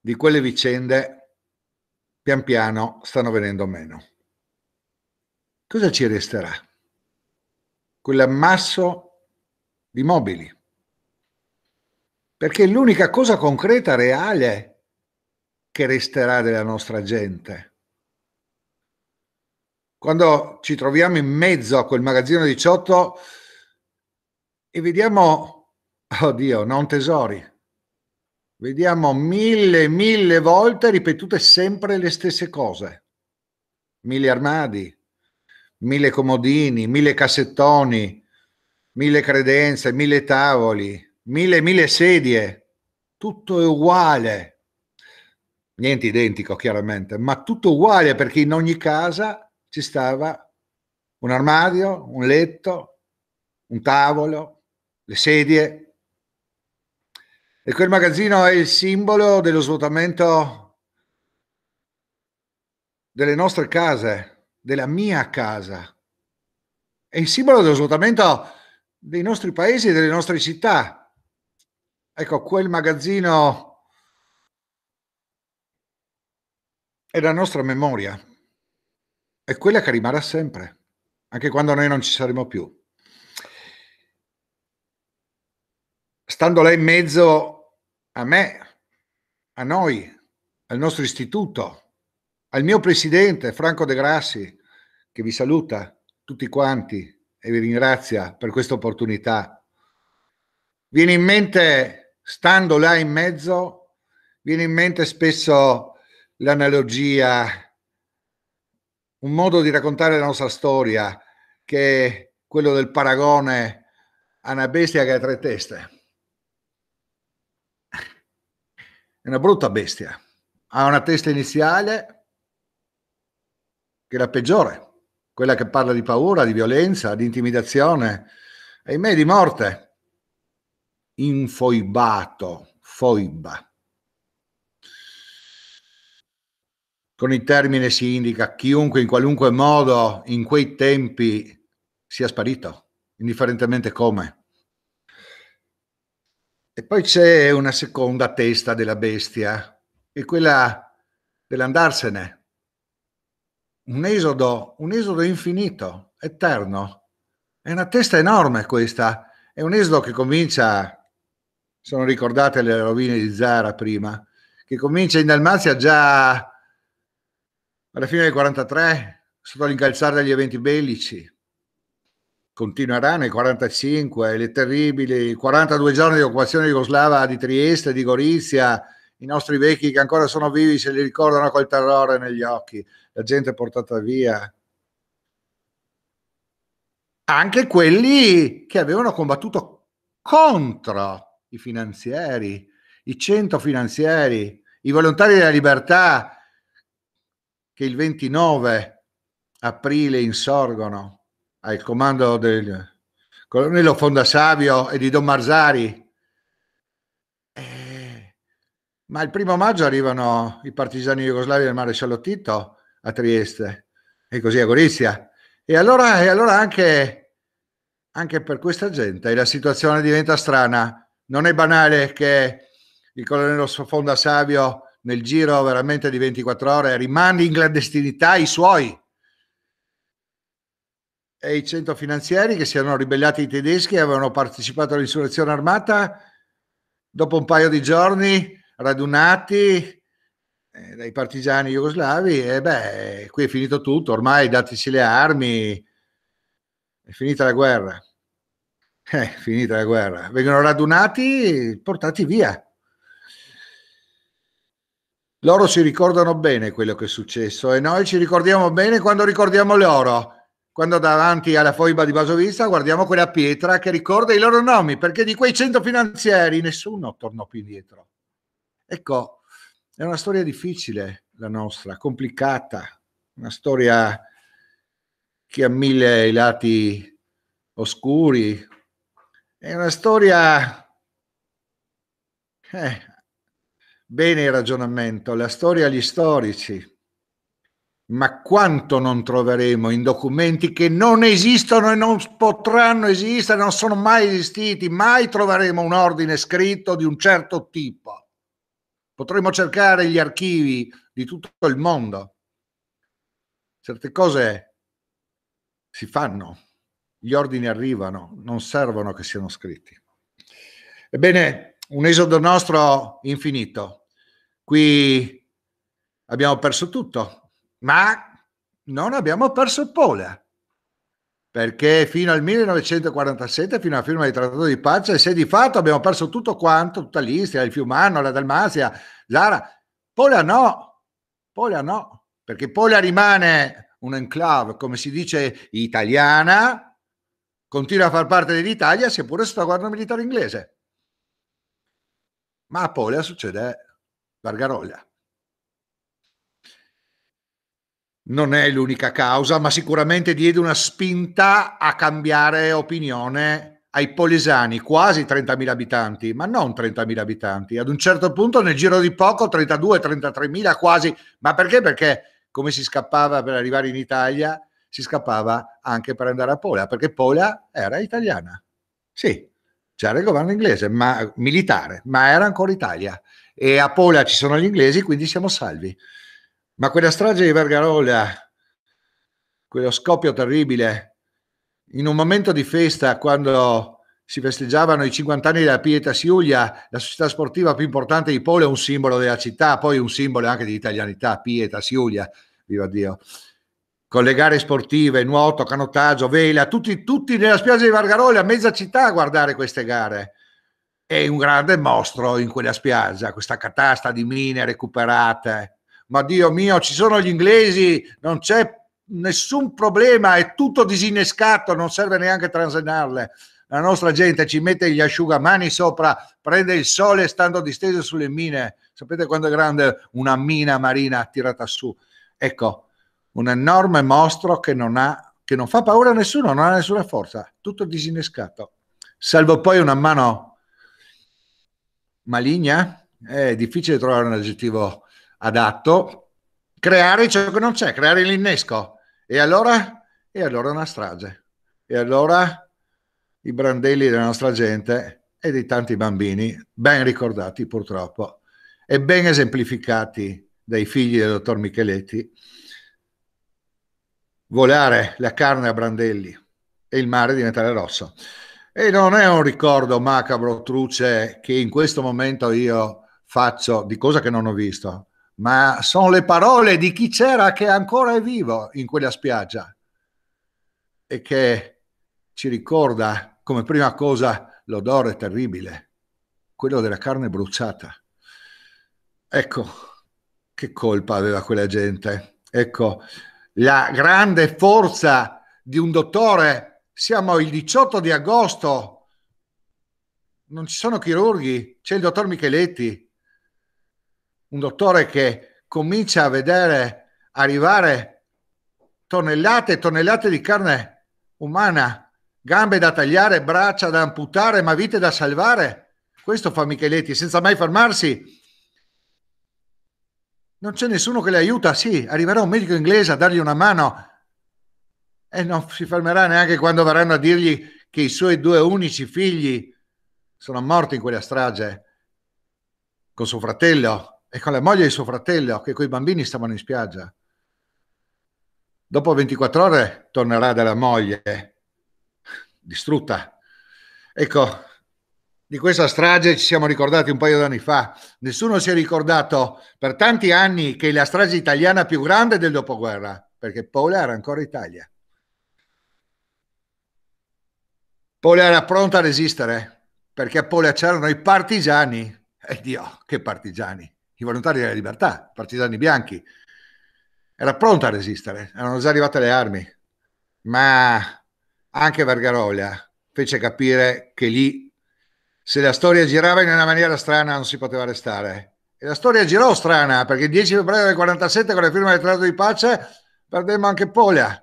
di quelle vicende pian piano stanno venendo meno cosa ci resterà? Quell'ammasso di mobili. Perché l'unica cosa concreta, reale, che resterà della nostra gente. Quando ci troviamo in mezzo a quel magazzino 18 e vediamo, oddio, non tesori, vediamo mille, mille volte ripetute sempre le stesse cose. Mille armadi, mille comodini, mille cassettoni, mille credenze, mille tavoli, mille, mille sedie, tutto è uguale. Niente identico, chiaramente, ma tutto uguale perché in ogni casa ci stava un armadio, un letto, un tavolo, le sedie. E quel magazzino è il simbolo dello svuotamento delle nostre case, della mia casa. È il simbolo dello svuotamento dei nostri paesi e delle nostre città. Ecco, quel magazzino è la nostra memoria, è quella che rimarrà sempre, anche quando noi non ci saremo più. Stando lei in mezzo a me, a noi, al nostro istituto, al mio presidente Franco De Grassi, che vi saluta tutti quanti e vi ringrazia per questa opportunità. Viene in mente, stando là in mezzo, viene in mente spesso l'analogia, un modo di raccontare la nostra storia, che è quello del paragone a una bestia che ha tre teste. È una brutta bestia. Ha una testa iniziale, che è la peggiore, quella che parla di paura, di violenza, di intimidazione, ahimè di morte. Infoibato, foiba. Con il termine si indica chiunque in qualunque modo in quei tempi sia sparito, indifferentemente come. E poi c'è una seconda testa della bestia, che è quella dell'andarsene, un esodo, un esodo infinito, eterno. È una testa enorme questa, è un esodo che comincia, sono ricordate le rovine di Zara prima, che comincia in Dalmazia già alla fine del 43, sotto l'incalzare degli eventi bellici. Continuerà nel 45, le terribili 42 giorni di occupazione jugoslava di Trieste, di Gorizia, i nostri vecchi che ancora sono vivi se li ricordano col terrore negli occhi la gente è portata via. Anche quelli che avevano combattuto contro i finanzieri, i cento finanzieri, i volontari della libertà che il 29 aprile insorgono al comando del colonnello Fondasavio e di Don Marzari. Eh, ma il primo maggio arrivano i partigiani jugoslavi del maresciallo Tito a Trieste e così a Gorizia. E allora, e allora anche, anche, per questa gente la situazione diventa strana. Non è banale che il colonnello Sfonda Savio nel giro veramente di 24 ore rimane in clandestinità i suoi e i cento finanzieri che si erano ribellati ai tedeschi e avevano partecipato all'insurrezione armata dopo un paio di giorni radunati eh, dai partigiani jugoslavi e beh, qui è finito tutto, ormai dateci le armi, è finita la guerra. Eh, è finita la guerra. Vengono radunati, portati via. Loro si ricordano bene quello che è successo e noi ci ricordiamo bene quando ricordiamo loro. Quando davanti alla foiba di Basovista guardiamo quella pietra che ricorda i loro nomi, perché di quei cento finanzieri nessuno tornò più indietro. Ecco, è una storia difficile la nostra, complicata, una storia che ha mille lati oscuri, è una storia... Eh, bene il ragionamento, la storia agli storici, ma quanto non troveremo in documenti che non esistono e non potranno esistere, non sono mai esistiti, mai troveremo un ordine scritto di un certo tipo. Potremmo cercare gli archivi di tutto il mondo. Certe cose si fanno, gli ordini arrivano, non servono che siano scritti. Ebbene, un esodo nostro infinito. Qui abbiamo perso tutto, ma non abbiamo perso Pola perché fino al 1947, fino alla firma del trattato di pace, se di fatto abbiamo perso tutto quanto, tutta l'Istria, il Fiumano, la Dalmazia, Zara, Polia no, Polia no, perché Polia rimane un enclave, come si dice, italiana, continua a far parte dell'Italia, seppure sotto guardia militare inglese. Ma a Polia succede Vargarolla. non è l'unica causa, ma sicuramente diede una spinta a cambiare opinione ai polesani, quasi 30.000 abitanti, ma non 30.000 abitanti. Ad un certo punto, nel giro di poco, 32-33.000 quasi. Ma perché? Perché come si scappava per arrivare in Italia, si scappava anche per andare a Pola, perché Pola era italiana. Sì, c'era il governo inglese, ma militare, ma era ancora Italia. E a Pola ci sono gli inglesi, quindi siamo salvi. Ma quella strage di Vergarola, quello scoppio terribile, in un momento di festa quando si festeggiavano i 50 anni della Pieta Siulia, la società sportiva più importante di Polo, un simbolo della città, poi un simbolo anche di italianità, Pieta Siulia, viva Dio. Con le gare sportive, nuoto, canottaggio, vela, tutti, tutti nella spiaggia di Vargarola, mezza città a guardare queste gare. È un grande mostro in quella spiaggia, questa catasta di mine recuperate, ma Dio mio, ci sono gli inglesi, non c'è nessun problema, è tutto disinnescato, non serve neanche transenarle. La nostra gente ci mette gli asciugamani sopra, prende il sole stando disteso sulle mine. Sapete quanto è grande una mina marina tirata su? Ecco, un enorme mostro che non, ha, che non fa paura a nessuno, non ha nessuna forza, tutto disinnescato. Salvo poi una mano maligna, eh, è difficile trovare un aggettivo adatto, creare ciò che non c'è, creare l'innesco. E allora? E allora una strage. E allora i brandelli della nostra gente e di tanti bambini, ben ricordati purtroppo, e ben esemplificati dai figli del dottor Micheletti, volare la carne a brandelli e il mare diventare rosso. E non è un ricordo macabro, truce, che in questo momento io faccio di cosa che non ho visto, ma sono le parole di chi c'era che ancora è vivo in quella spiaggia e che ci ricorda come prima cosa l'odore terribile, quello della carne bruciata. Ecco che colpa aveva quella gente. Ecco la grande forza di un dottore. Siamo il 18 di agosto, non ci sono chirurghi, c'è il dottor Micheletti, un dottore che comincia a vedere arrivare tonnellate e tonnellate di carne umana, gambe da tagliare, braccia da amputare, ma vite da salvare. Questo fa Micheletti senza mai fermarsi. Non c'è nessuno che le aiuta, sì, arriverà un medico inglese a dargli una mano e non si fermerà neanche quando verranno a dirgli che i suoi due unici figli sono morti in quella strage con suo fratello e con la moglie e suo fratello, che coi bambini stavano in spiaggia. Dopo 24 ore tornerà dalla moglie, distrutta. Ecco, di questa strage ci siamo ricordati un paio d'anni fa. Nessuno si è ricordato per tanti anni che è la strage italiana più grande del dopoguerra, perché Paola era ancora Italia. Paola era pronta a resistere, perché a Paola c'erano i partigiani. E Dio, che partigiani! i volontari della libertà, i partigiani bianchi. Era pronta a resistere, erano già arrivate le armi, ma anche Vergaroglia fece capire che lì, se la storia girava in una maniera strana, non si poteva restare. E la storia girò strana, perché il 10 febbraio del 47, con la firma del trattato di pace, perdemmo anche Polia.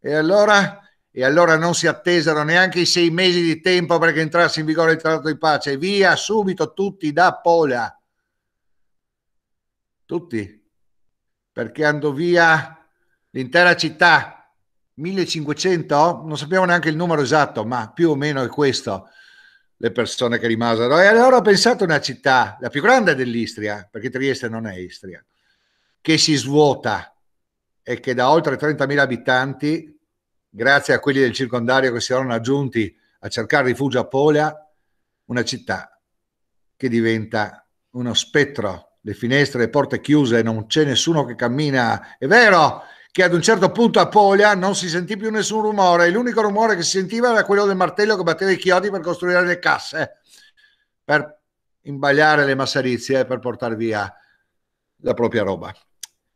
E allora e allora non si attesero neanche i sei mesi di tempo perché entrasse in vigore il trattato di pace. Via subito tutti da Polia. Tutti. Perché andò via l'intera città. 1500? Non sappiamo neanche il numero esatto, ma più o meno è questo le persone che rimasero. E allora ho pensato a una città, la più grande dell'Istria, perché Trieste non è Istria, che si svuota e che da oltre 30.000 abitanti, grazie a quelli del circondario che si erano aggiunti a cercare rifugio a Polia, una città che diventa uno spettro le finestre le porte chiuse, non c'è nessuno che cammina. È vero che ad un certo punto a Polia non si sentì più nessun rumore, l'unico rumore che si sentiva era quello del martello che batteva i chiodi per costruire le casse, per imbagliare le massarizie, per portare via la propria roba.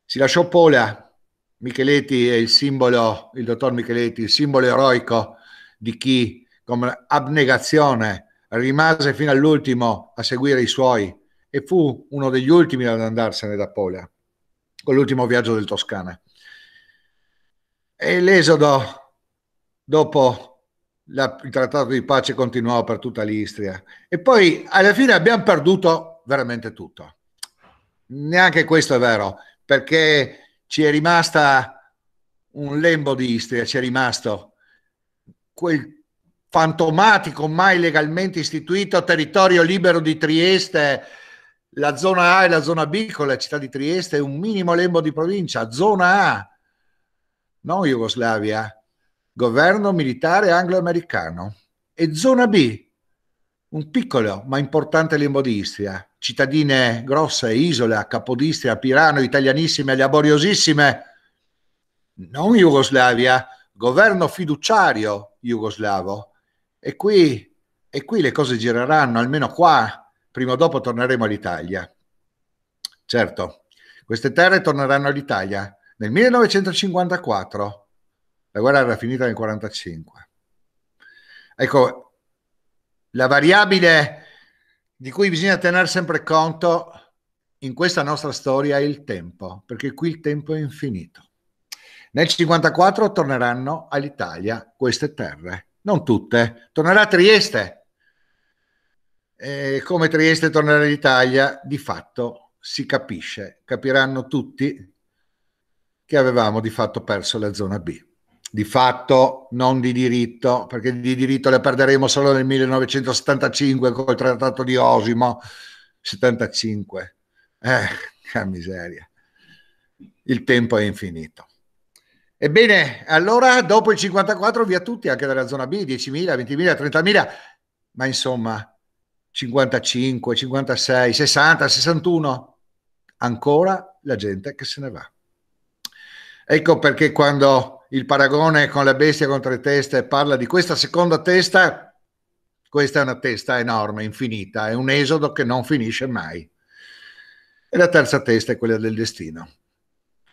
Si lasciò Polia, Micheletti è il simbolo, il dottor Micheletti, il simbolo eroico di chi con abnegazione rimase fino all'ultimo a seguire i suoi e fu uno degli ultimi ad andarsene da Pola, con l'ultimo viaggio del Toscana. E l'esodo dopo la, il trattato di pace continuò per tutta l'Istria e poi alla fine abbiamo perduto veramente tutto. Neanche questo è vero, perché ci è rimasta un lembo di Istria, ci è rimasto quel fantomatico, mai legalmente istituito territorio libero di Trieste la zona A e la zona B con la città di Trieste è un minimo lembo di provincia, zona A, non Jugoslavia, governo militare anglo-americano, e zona B, un piccolo ma importante lembo di Istria, cittadine grosse, isola, Capodistria, Pirano, italianissime, laboriosissime, non Jugoslavia, governo fiduciario jugoslavo. E qui, e qui le cose gireranno, almeno qua prima o dopo torneremo all'Italia. Certo, queste terre torneranno all'Italia nel 1954. La guerra era finita nel 1945. Ecco, la variabile di cui bisogna tenere sempre conto in questa nostra storia è il tempo, perché qui il tempo è infinito. Nel 1954 torneranno all'Italia queste terre, non tutte, tornerà a Trieste, eh, come Trieste tornerà in Italia, di fatto si capisce, capiranno tutti che avevamo di fatto perso la zona B. Di fatto, non di diritto, perché di diritto le perderemo solo nel 1975 col trattato di Osimo. 75. Eh, che miseria. Il tempo è infinito. Ebbene, allora dopo il 54 via tutti anche dalla zona B, 10.000, 20.000, 30.000, ma insomma 55, 56, 60, 61, ancora la gente che se ne va. Ecco perché quando il paragone con la bestia con tre teste parla di questa seconda testa, questa è una testa enorme, infinita, è un esodo che non finisce mai. E la terza testa è quella del destino.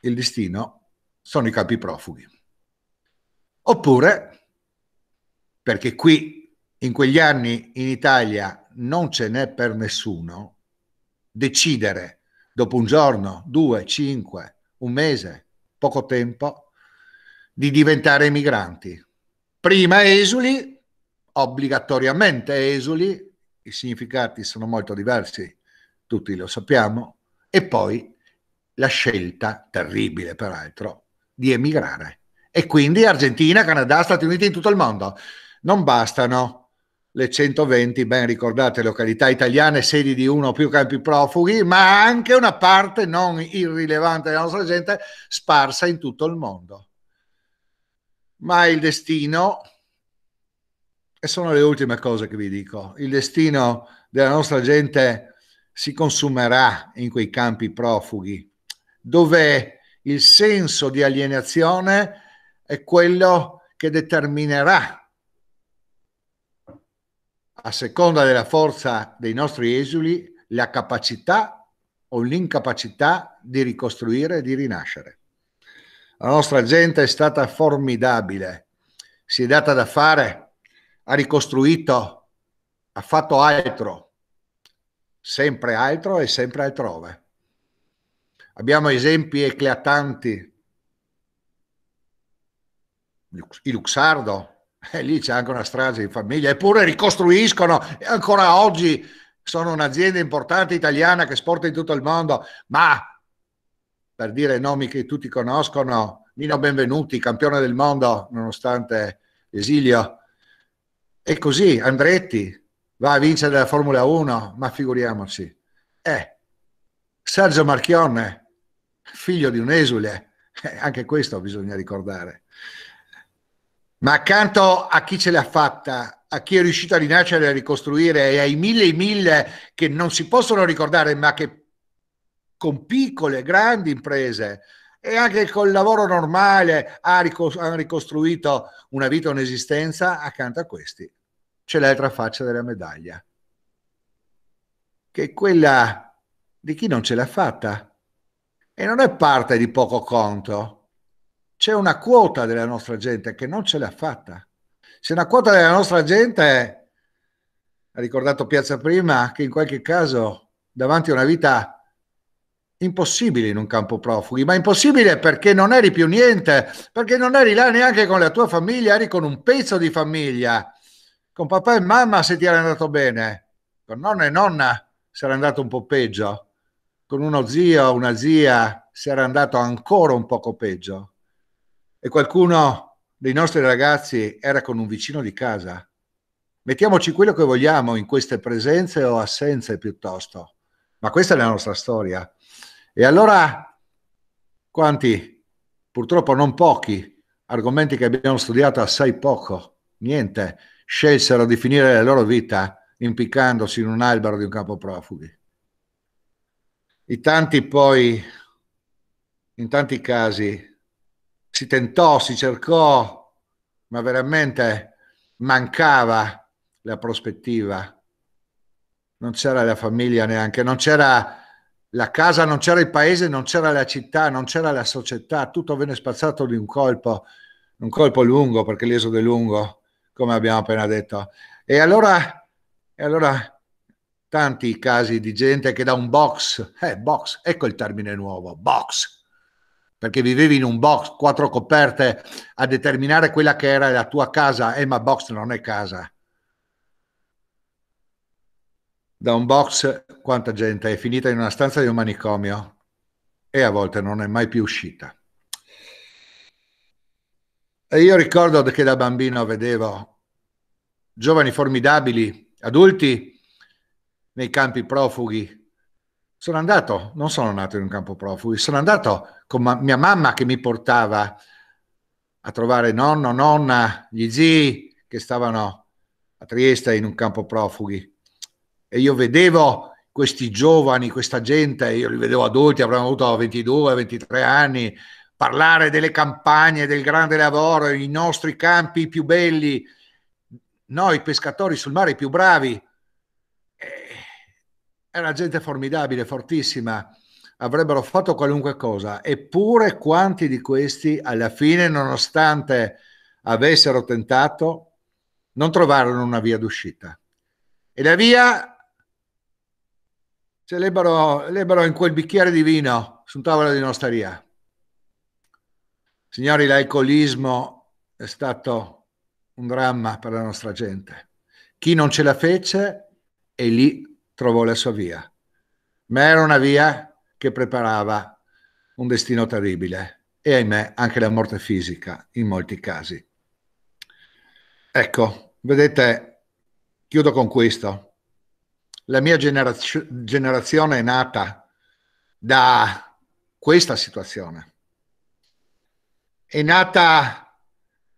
Il destino sono i campi profughi. Oppure, perché qui in quegli anni in Italia non ce n'è per nessuno decidere dopo un giorno, due, cinque, un mese, poco tempo, di diventare migranti. Prima esuli, obbligatoriamente esuli, i significati sono molto diversi, tutti lo sappiamo, e poi la scelta, terribile peraltro, di emigrare. E quindi Argentina, Canada, Stati Uniti in tutto il mondo. Non bastano le 120 ben ricordate località italiane, sedi di uno o più campi profughi, ma anche una parte non irrilevante della nostra gente sparsa in tutto il mondo. Ma il destino, e sono le ultime cose che vi dico, il destino della nostra gente si consumerà in quei campi profughi, dove il senso di alienazione è quello che determinerà a seconda della forza dei nostri esuli, la capacità o l'incapacità di ricostruire e di rinascere. La nostra gente è stata formidabile, si è data da fare, ha ricostruito, ha fatto altro, sempre altro e sempre altrove. Abbiamo esempi eclatanti. Il Luxardo, e eh, lì c'è anche una strage di famiglia, eppure ricostruiscono e ancora oggi sono un'azienda importante italiana che esporta in tutto il mondo, ma per dire nomi che tutti conoscono, Nino Benvenuti, campione del mondo nonostante l'esilio, e così Andretti va a vincere la Formula 1, ma figuriamoci. Eh, Sergio Marchionne, figlio di un esule, eh, anche questo bisogna ricordare. Ma accanto a chi ce l'ha fatta, a chi è riuscito a rinascere e a ricostruire, e ai mille e mille che non si possono ricordare, ma che con piccole, grandi imprese e anche col lavoro normale hanno ricostruito una vita, un'esistenza, accanto a questi c'è l'altra faccia della medaglia, che è quella di chi non ce l'ha fatta e non è parte di poco conto c'è una quota della nostra gente che non ce l'ha fatta. C'è una quota della nostra gente, ha ricordato Piazza prima, che in qualche caso davanti a una vita impossibile in un campo profughi, ma impossibile perché non eri più niente, perché non eri là neanche con la tua famiglia, eri con un pezzo di famiglia, con papà e mamma se ti era andato bene, con nonna e nonna se era andato un po' peggio, con uno zio o una zia se era andato ancora un poco peggio e qualcuno dei nostri ragazzi era con un vicino di casa, mettiamoci quello che vogliamo in queste presenze o assenze piuttosto, ma questa è la nostra storia. E allora quanti, purtroppo non pochi, argomenti che abbiamo studiato assai poco, niente, scelsero di finire la loro vita impiccandosi in un albero di un campo profughi. I tanti poi, in tanti casi, si tentò, si cercò, ma veramente mancava la prospettiva. Non c'era la famiglia neanche, non c'era la casa, non c'era il paese, non c'era la città, non c'era la società, tutto venne spazzato di un colpo, un colpo lungo, perché l'esodo è lungo, come abbiamo appena detto. E allora, e allora tanti casi di gente che da un box, eh, box, ecco il termine nuovo, box, perché vivevi in un box, quattro coperte, a determinare quella che era la tua casa, eh ma box non è casa. Da un box quanta gente è finita in una stanza di un manicomio e a volte non è mai più uscita. E io ricordo che da bambino vedevo giovani formidabili, adulti nei campi profughi, sono andato, non sono nato in un campo profughi, sono andato con ma mia mamma che mi portava a trovare nonno, nonna, gli zii che stavano a Trieste in un campo profughi. E io vedevo questi giovani, questa gente, io li vedevo adulti, avranno avuto 22, 23 anni, parlare delle campagne, del grande lavoro, i nostri campi più belli, noi pescatori sul mare più bravi, è una gente formidabile, fortissima, avrebbero fatto qualunque cosa, eppure quanti di questi alla fine, nonostante avessero tentato, non trovarono una via d'uscita. E la via ce l'ebbero, l'ebbero in quel bicchiere di vino su un tavolo di un'osteria. Signori, l'alcolismo è stato un dramma per la nostra gente. Chi non ce la fece è lì trovò la sua via, ma era una via che preparava un destino terribile e ahimè anche la morte fisica in molti casi. Ecco, vedete, chiudo con questo. La mia generazio- generazione è nata da questa situazione. È nata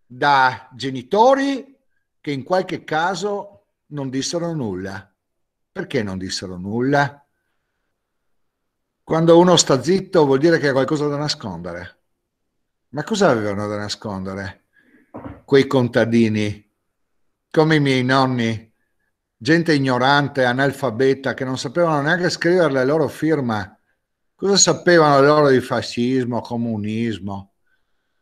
da genitori che in qualche caso non dissero nulla perché non dissero nulla? Quando uno sta zitto vuol dire che ha qualcosa da nascondere. Ma cosa avevano da nascondere quei contadini, come i miei nonni, gente ignorante, analfabeta, che non sapevano neanche scrivere la loro firma? Cosa sapevano loro di fascismo, comunismo?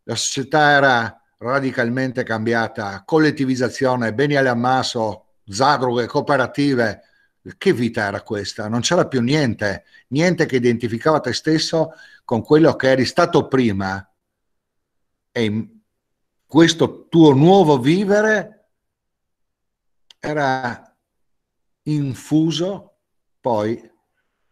La società era radicalmente cambiata, collettivizzazione, beni all'ammasso, zadrughe, cooperative, che vita era questa? Non c'era più niente, niente che identificava te stesso con quello che eri stato prima. E questo tuo nuovo vivere era infuso poi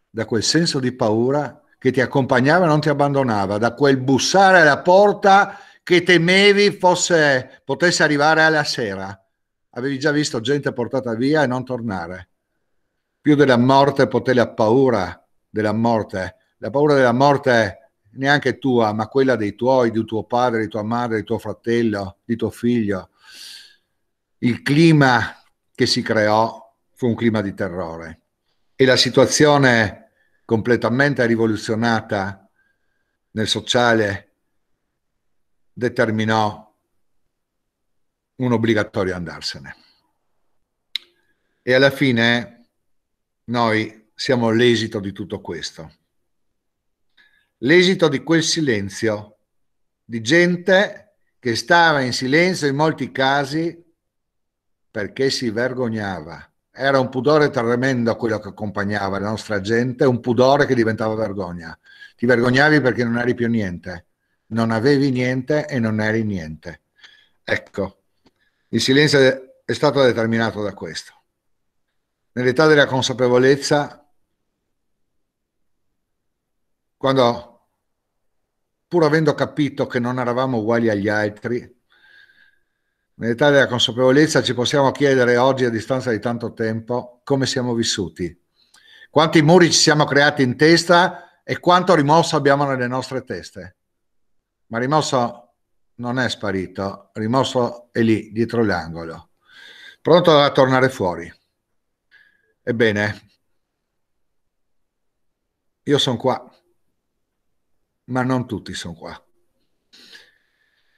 da quel senso di paura che ti accompagnava e non ti abbandonava, da quel bussare alla porta che temevi fosse, potesse arrivare alla sera. Avevi già visto gente portata via e non tornare più della morte poté la paura della morte. La paura della morte neanche tua, ma quella dei tuoi, di tuo padre, di tua madre, di tuo fratello, di tuo figlio. Il clima che si creò fu un clima di terrore e la situazione completamente rivoluzionata nel sociale determinò un obbligatorio andarsene. E alla fine noi siamo l'esito di tutto questo. L'esito di quel silenzio, di gente che stava in silenzio in molti casi perché si vergognava. Era un pudore tremendo quello che accompagnava la nostra gente, un pudore che diventava vergogna. Ti vergognavi perché non eri più niente, non avevi niente e non eri niente. Ecco, il silenzio è stato determinato da questo nell'età della consapevolezza, quando pur avendo capito che non eravamo uguali agli altri, nell'età della consapevolezza ci possiamo chiedere oggi a distanza di tanto tempo come siamo vissuti, quanti muri ci siamo creati in testa e quanto rimosso abbiamo nelle nostre teste. Ma rimosso non è sparito, rimosso è lì, dietro l'angolo, pronto a tornare fuori. Ebbene, io sono qua, ma non tutti sono qua.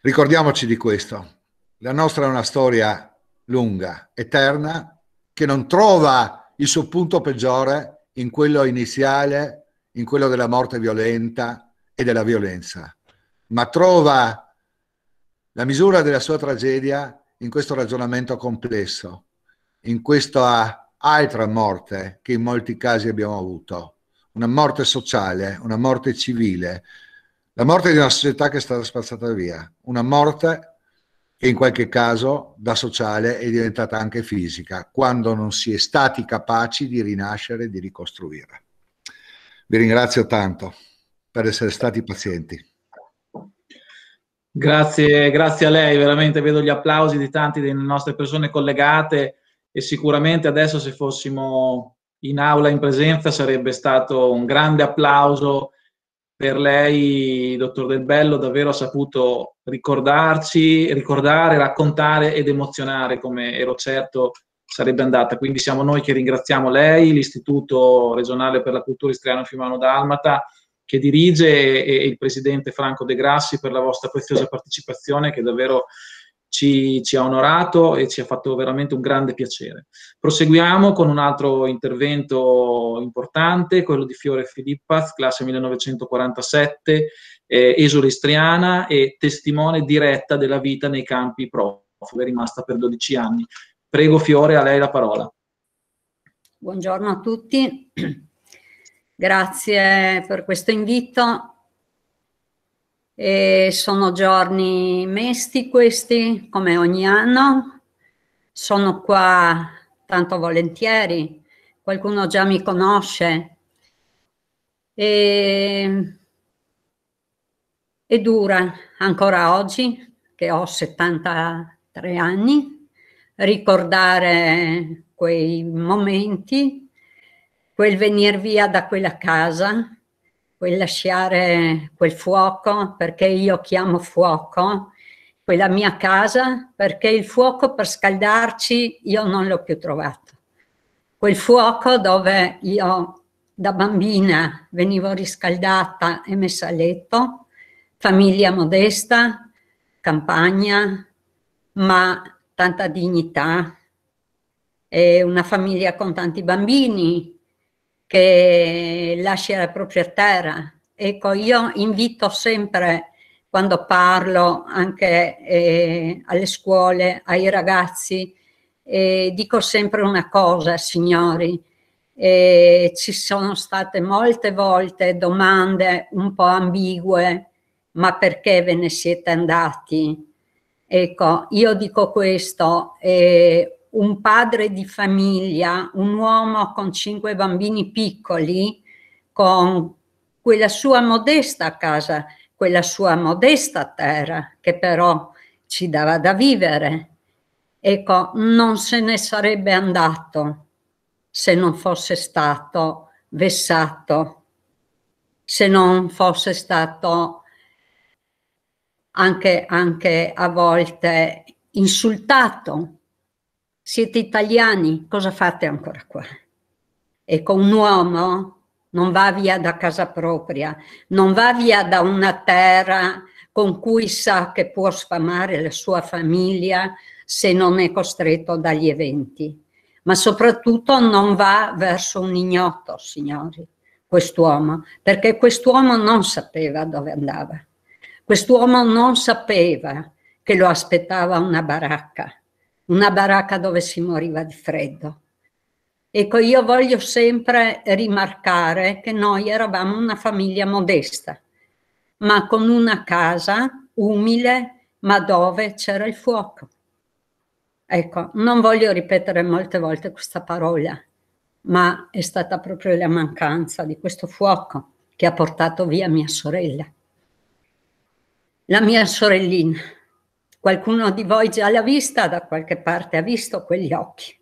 Ricordiamoci di questo. La nostra è una storia lunga, eterna, che non trova il suo punto peggiore in quello iniziale, in quello della morte violenta e della violenza, ma trova la misura della sua tragedia in questo ragionamento complesso, in questa altra morte che in molti casi abbiamo avuto, una morte sociale, una morte civile, la morte di una società che è stata spazzata via, una morte che in qualche caso da sociale è diventata anche fisica, quando non si è stati capaci di rinascere, di ricostruire. Vi ringrazio tanto per essere stati pazienti. Grazie, grazie a lei, veramente vedo gli applausi di tante delle nostre persone collegate e sicuramente adesso se fossimo in aula in presenza sarebbe stato un grande applauso per lei, dottor Del Bello, davvero ha saputo ricordarci, ricordare, raccontare ed emozionare come ero certo sarebbe andata. Quindi siamo noi che ringraziamo lei, l'Istituto regionale per la cultura istriana fiumano dalmata che dirige e, il presidente Franco De Grassi per la vostra preziosa partecipazione che davvero ci, ci, ha onorato e ci ha fatto veramente un grande piacere. Proseguiamo con un altro intervento importante, quello di Fiore Filippaz, classe 1947, eh, esoristriana e testimone diretta della vita nei campi profughi, rimasta per 12 anni. Prego Fiore, a lei la parola. Buongiorno a tutti, grazie per questo invito e sono giorni mesti questi, come ogni anno. Sono qua tanto volentieri, qualcuno già mi conosce. E, e dura ancora oggi, che ho 73 anni, ricordare quei momenti, quel venir via da quella casa quel lasciare quel fuoco, perché io chiamo fuoco, quella mia casa, perché il fuoco per scaldarci io non l'ho più trovato. Quel fuoco dove io da bambina venivo riscaldata e messa a letto, famiglia modesta, campagna, ma tanta dignità, e una famiglia con tanti bambini, che lascia la propria terra. Ecco, io invito sempre quando parlo anche eh, alle scuole, ai ragazzi, eh, dico sempre una cosa, signori, eh, ci sono state molte volte domande un po' ambigue, ma perché ve ne siete andati? Ecco, io dico questo, eh, un padre di famiglia, un uomo con cinque bambini piccoli, con quella sua modesta casa, quella sua modesta terra che però ci dava da vivere. Ecco, non se ne sarebbe andato se non fosse stato vessato, se non fosse stato anche, anche a volte insultato siete italiani, cosa fate ancora qua? Ecco, un uomo non va via da casa propria, non va via da una terra con cui sa che può sfamare la sua famiglia se non è costretto dagli eventi. Ma soprattutto non va verso un ignoto, signori, quest'uomo, perché quest'uomo non sapeva dove andava. Quest'uomo non sapeva che lo aspettava una baracca una baracca dove si moriva di freddo. Ecco, io voglio sempre rimarcare che noi eravamo una famiglia modesta, ma con una casa umile, ma dove c'era il fuoco. Ecco, non voglio ripetere molte volte questa parola, ma è stata proprio la mancanza di questo fuoco che ha portato via mia sorella. La mia sorellina, Qualcuno di voi già l'ha vista, da qualche parte ha visto quegli occhi.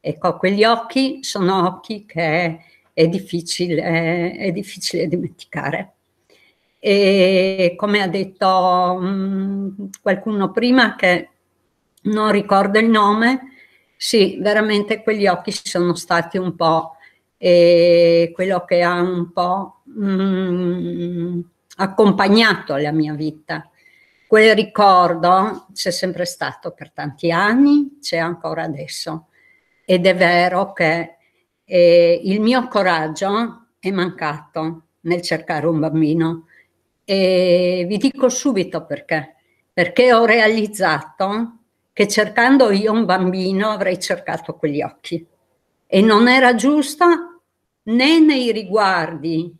Ecco, quegli occhi sono occhi che è difficile, è difficile dimenticare. E come ha detto mh, qualcuno prima che non ricordo il nome, sì, veramente quegli occhi sono stati un po' eh, quello che ha un po' mh, accompagnato la mia vita. Quel ricordo c'è sempre stato per tanti anni, c'è ancora adesso. Ed è vero che eh, il mio coraggio è mancato nel cercare un bambino. E vi dico subito perché. Perché ho realizzato che cercando io un bambino avrei cercato quegli occhi. E non era giusta né nei riguardi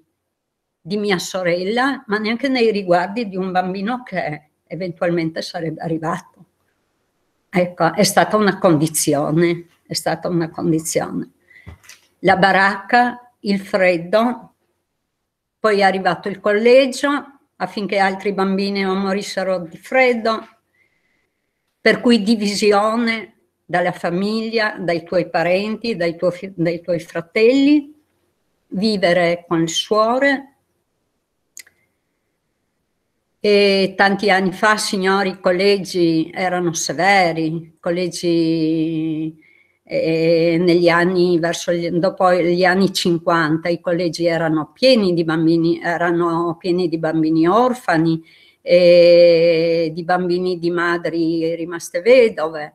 di mia sorella, ma neanche nei riguardi di un bambino che eventualmente sarebbe arrivato. Ecco, è stata una condizione, è stata una condizione. La baracca, il freddo, poi è arrivato il collegio affinché altri bambini non morissero di freddo, per cui divisione dalla famiglia, dai tuoi parenti, dai, tuo, dai tuoi fratelli, vivere con le suore, e tanti anni fa, signori, i collegi erano severi, collegi eh, negli anni, verso gli, dopo gli anni 50, i collegi erano pieni di bambini, erano pieni di bambini orfani, eh, di bambini di madri rimaste vedove.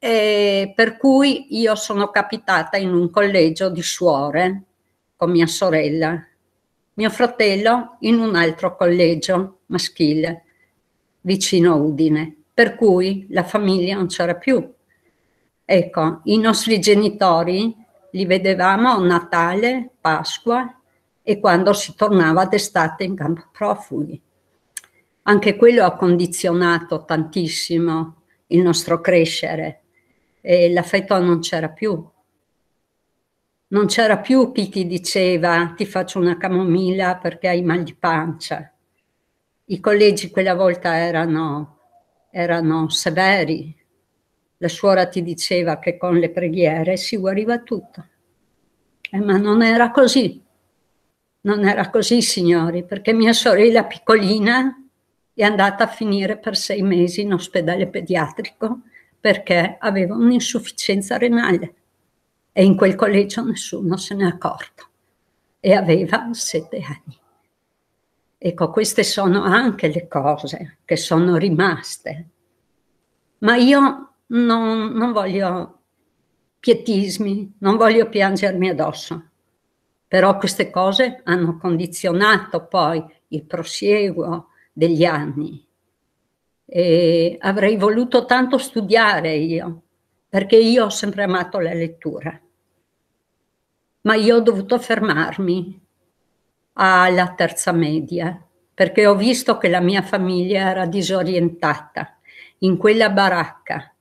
Eh, per cui io sono capitata in un collegio di suore con mia sorella mio fratello in un altro collegio maschile vicino a Udine, per cui la famiglia non c'era più. Ecco, i nostri genitori li vedevamo a Natale, Pasqua e quando si tornava d'estate in campo profughi. Anche quello ha condizionato tantissimo il nostro crescere e l'affetto non c'era più. Non c'era più chi ti diceva ti faccio una camomilla perché hai mal di pancia. I collegi quella volta erano, erano severi. La suora ti diceva che con le preghiere si guariva tutto. Eh, ma non era così. Non era così, signori, perché mia sorella piccolina è andata a finire per sei mesi in ospedale pediatrico perché aveva un'insufficienza renale e in quel collegio nessuno se n'è accorto e aveva sette anni. Ecco, queste sono anche le cose che sono rimaste. Ma io non, non voglio pietismi, non voglio piangermi addosso, però queste cose hanno condizionato poi il prosieguo degli anni. E avrei voluto tanto studiare io perché io ho sempre amato la lettura, ma io ho dovuto fermarmi alla terza media perché ho visto che la mia famiglia era disorientata in quella baracca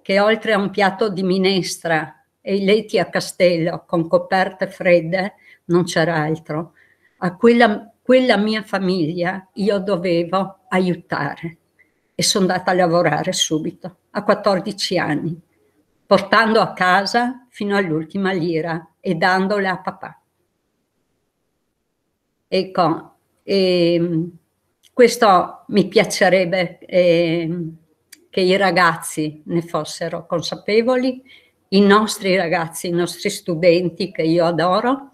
che oltre a un piatto di minestra e i letti a castello con coperte fredde non c'era altro. A quella, quella mia famiglia io dovevo aiutare e sono andata a lavorare subito a 14 anni portando a casa fino all'ultima lira e dandole a papà. Ecco, e ehm, questo mi piacerebbe eh, che i ragazzi ne fossero consapevoli, i nostri ragazzi, i nostri studenti che io adoro,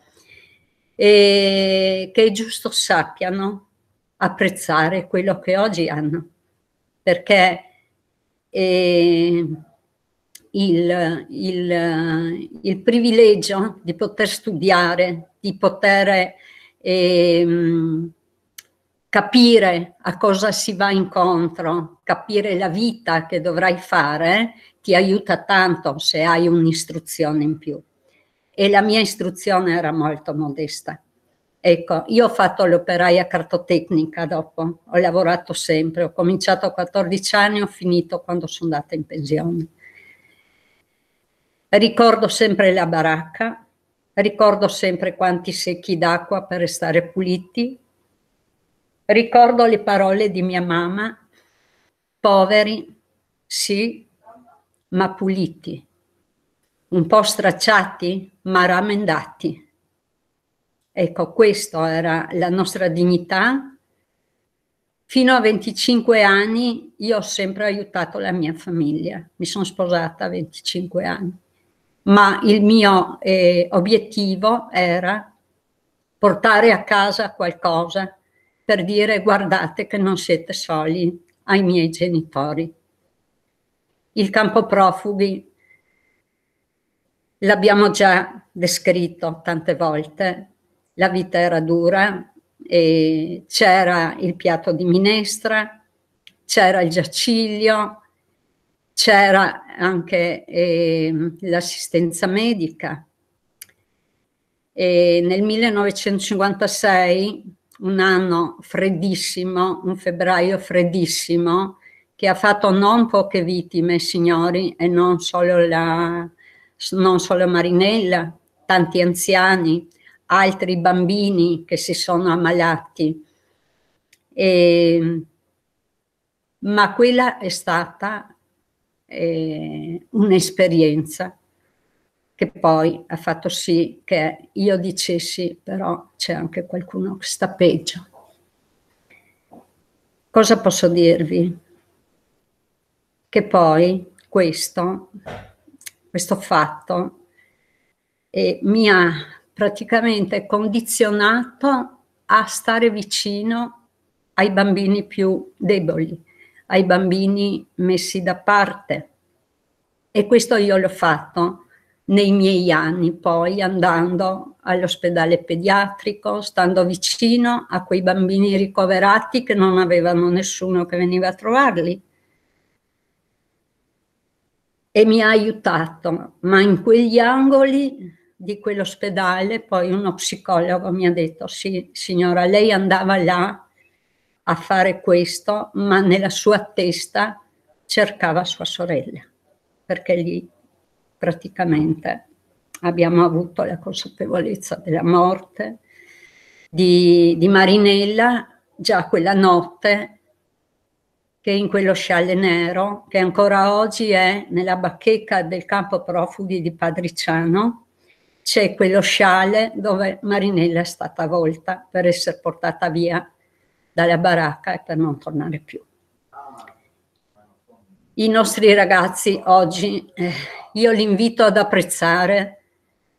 e che giusto sappiano apprezzare quello che oggi hanno, perché eh, il, il, il privilegio di poter studiare, di poter eh, capire a cosa si va incontro, capire la vita che dovrai fare, ti aiuta tanto se hai un'istruzione in più. E la mia istruzione era molto modesta. Ecco, io ho fatto l'operaia cartotecnica dopo, ho lavorato sempre, ho cominciato a 14 anni, ho finito quando sono andata in pensione. Ricordo sempre la baracca, ricordo sempre quanti secchi d'acqua per restare puliti, ricordo le parole di mia mamma, poveri, sì, ma puliti, un po' stracciati, ma ramendati. Ecco, questa era la nostra dignità. Fino a 25 anni io ho sempre aiutato la mia famiglia, mi sono sposata a 25 anni ma il mio eh, obiettivo era portare a casa qualcosa per dire guardate che non siete soli ai miei genitori. Il campo profughi l'abbiamo già descritto tante volte, la vita era dura, c'era il piatto di minestra, c'era il giaciglio, c'era anche eh, l'assistenza medica. E nel 1956, un anno freddissimo, un febbraio freddissimo, che ha fatto non poche vittime, signori, e non solo, la, non solo Marinella, tanti anziani, altri bambini che si sono ammalati. E, ehm, ma quella è stata eh, un'esperienza che poi ha fatto sì che io dicessi però c'è anche qualcuno che sta peggio. Cosa posso dirvi? Che poi questo, questo fatto eh, mi ha praticamente condizionato a stare vicino ai bambini più deboli ai bambini messi da parte. E questo io l'ho fatto nei miei anni, poi andando all'ospedale pediatrico, stando vicino a quei bambini ricoverati che non avevano nessuno che veniva a trovarli. E mi ha aiutato, ma in quegli angoli di quell'ospedale poi uno psicologo mi ha detto, sì signora, lei andava là a fare questo, ma nella sua testa cercava sua sorella, perché lì praticamente abbiamo avuto la consapevolezza della morte di, di Marinella già quella notte che in quello scialle nero, che ancora oggi è nella bacheca del campo profughi di Padriciano, c'è quello scialle dove Marinella è stata volta per essere portata via dalla baracca e per non tornare più. I nostri ragazzi oggi, eh, io li invito ad apprezzare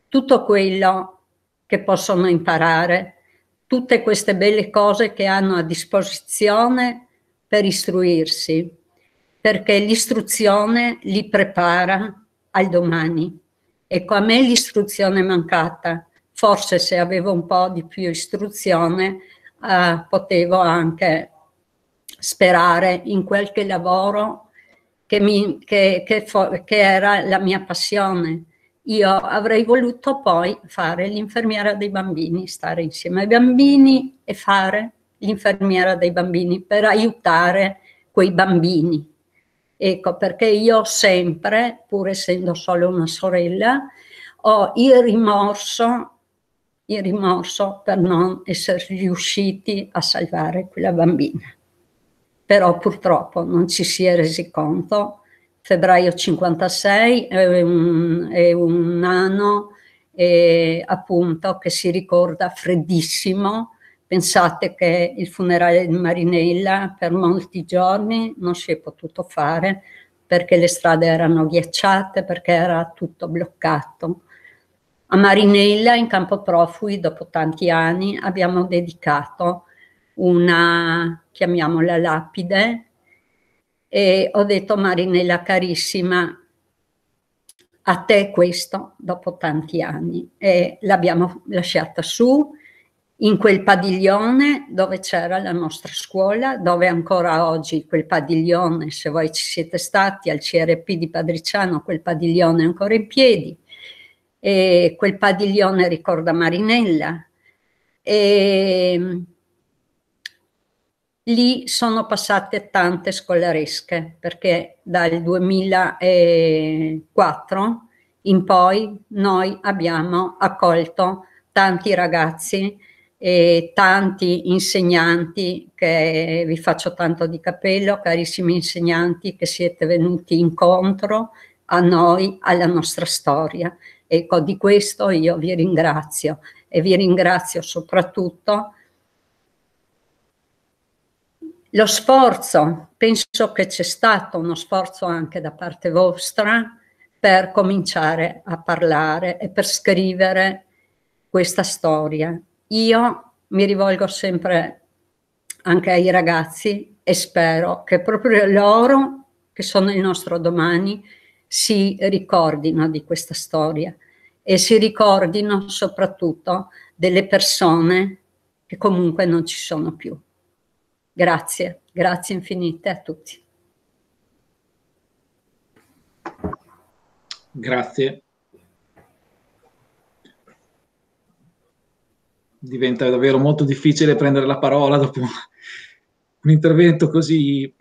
tutto quello che possono imparare, tutte queste belle cose che hanno a disposizione per istruirsi, perché l'istruzione li prepara al domani. Ecco, a me l'istruzione è mancata. Forse se avevo un po' di più istruzione eh, potevo anche sperare in qualche lavoro che, mi, che, che, che era la mia passione. Io avrei voluto poi fare l'infermiera dei bambini, stare insieme ai bambini e fare l'infermiera dei bambini per aiutare quei bambini. Ecco perché io sempre, pur essendo solo una sorella, ho il rimorso il rimorso per non essere riusciti a salvare quella bambina. Però purtroppo non ci si è resi conto. Febbraio 56 è un, è un anno eh, appunto che si ricorda freddissimo. Pensate che il funerale di Marinella per molti giorni non si è potuto fare perché le strade erano ghiacciate, perché era tutto bloccato a Marinella in campo profughi dopo tanti anni abbiamo dedicato una, chiamiamola lapide, e ho detto Marinella carissima, a te questo dopo tanti anni e l'abbiamo lasciata su in quel padiglione dove c'era la nostra scuola, dove ancora oggi quel padiglione, se voi ci siete stati al CRP di Padriciano, quel padiglione è ancora in piedi e quel padiglione ricorda Marinella. E mm, lì sono passate tante scolaresche perché dal 2004 in poi noi abbiamo accolto tanti ragazzi e tanti insegnanti che vi faccio tanto di capello, carissimi insegnanti che siete venuti incontro a noi, alla nostra storia Ecco, di questo io vi ringrazio e vi ringrazio soprattutto lo sforzo, penso che c'è stato uno sforzo anche da parte vostra per cominciare a parlare e per scrivere questa storia. Io mi rivolgo sempre anche ai ragazzi e spero che proprio loro, che sono il nostro domani, si ricordino di questa storia e si ricordino soprattutto delle persone che comunque non ci sono più. Grazie, grazie infinite a tutti. Grazie. Diventa davvero molto difficile prendere la parola dopo un intervento così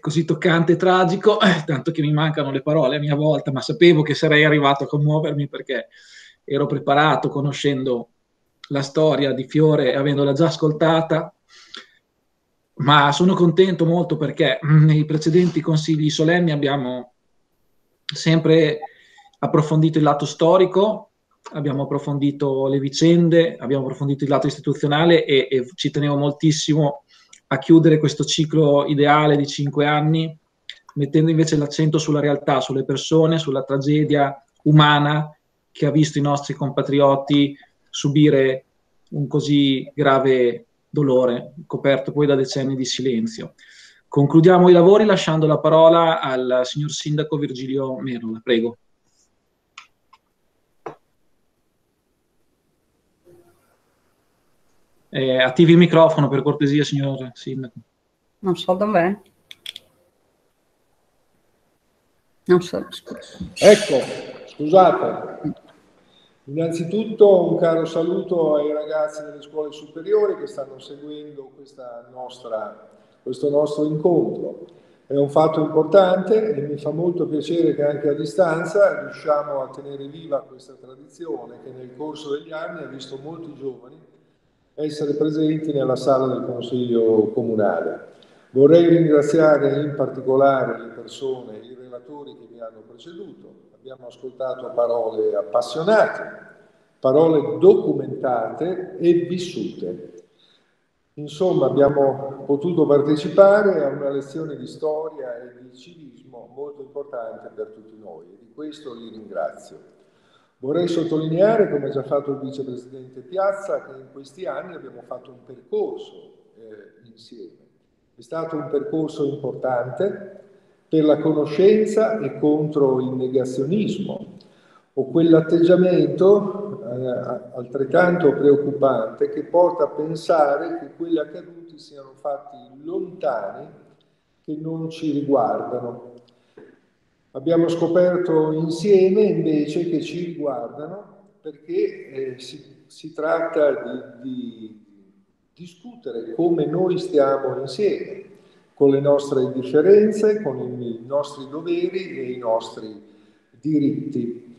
così toccante e tragico, eh, tanto che mi mancano le parole a mia volta, ma sapevo che sarei arrivato a commuovermi perché ero preparato conoscendo la storia di Fiore, e avendola già ascoltata, ma sono contento molto perché mm, nei precedenti consigli solenni abbiamo sempre approfondito il lato storico, abbiamo approfondito le vicende, abbiamo approfondito il lato istituzionale e, e ci tenevo moltissimo a chiudere questo ciclo ideale di cinque anni, mettendo invece l'accento sulla realtà, sulle persone, sulla tragedia umana che ha visto i nostri compatrioti subire un così grave dolore, coperto poi da decenni di silenzio. Concludiamo i lavori lasciando la parola al signor sindaco Virgilio Merola, prego. Eh, attivi il microfono per cortesia, signor Sindaco. Non so dov'è. Non so. Ecco, scusate. Innanzitutto un caro saluto ai ragazzi delle scuole superiori che stanno seguendo nostra, questo nostro incontro. È un fatto importante e mi fa molto piacere che anche a distanza riusciamo a tenere viva questa tradizione che nel corso degli anni ha visto molti giovani essere presenti nella sala del Consiglio Comunale. Vorrei ringraziare in particolare le persone, i relatori che mi hanno preceduto. Abbiamo ascoltato parole appassionate, parole documentate e vissute. Insomma, abbiamo potuto partecipare a una lezione di storia e di civismo molto importante per tutti noi e di questo li ringrazio. Vorrei sottolineare, come ha già fatto il vicepresidente Piazza, che in questi anni abbiamo fatto un percorso eh, insieme. È stato un percorso importante per la conoscenza e contro il negazionismo o quell'atteggiamento eh, altrettanto preoccupante che porta a pensare che quelli accaduti siano fatti lontani che non ci riguardano Abbiamo scoperto insieme invece che ci riguardano perché eh, si, si, tratta di, di discutere come noi stiamo insieme, con le nostre differenze, con i nostri doveri e i nostri diritti.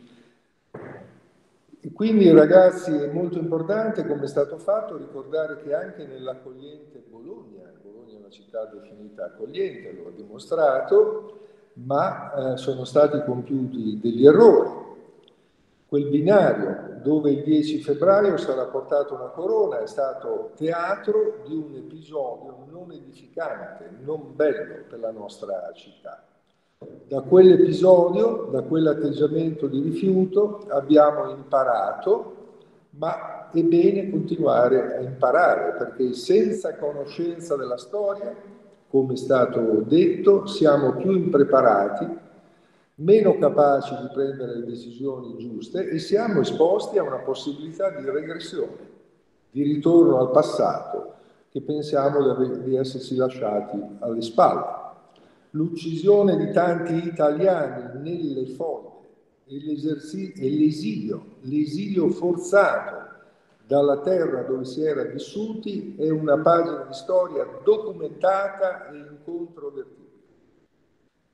E quindi ragazzi è molto importante, come è stato fatto, ricordare che anche nell'accogliente Bologna, Bologna è una città definita accogliente, lo ha dimostrato, ma eh, sono stati compiuti degli errori. Quel binario dove il 10 febbraio sarà portata una corona è stato teatro di un episodio non edificante, non bello per la nostra città. Da quell'episodio, da quell'atteggiamento di rifiuto, abbiamo imparato, ma è bene continuare a imparare, perché senza conoscenza della storia come è stato detto, siamo più impreparati, meno capaci di prendere le decisioni giuste e siamo esposti a una possibilità di regressione, di ritorno al passato che pensiamo di essersi lasciati alle spalle. L'uccisione di tanti italiani nelle foglie e l'esilio, l'esilio forzato dalla terra dove si era vissuti è una pagina di storia documentata e incontrovertibile.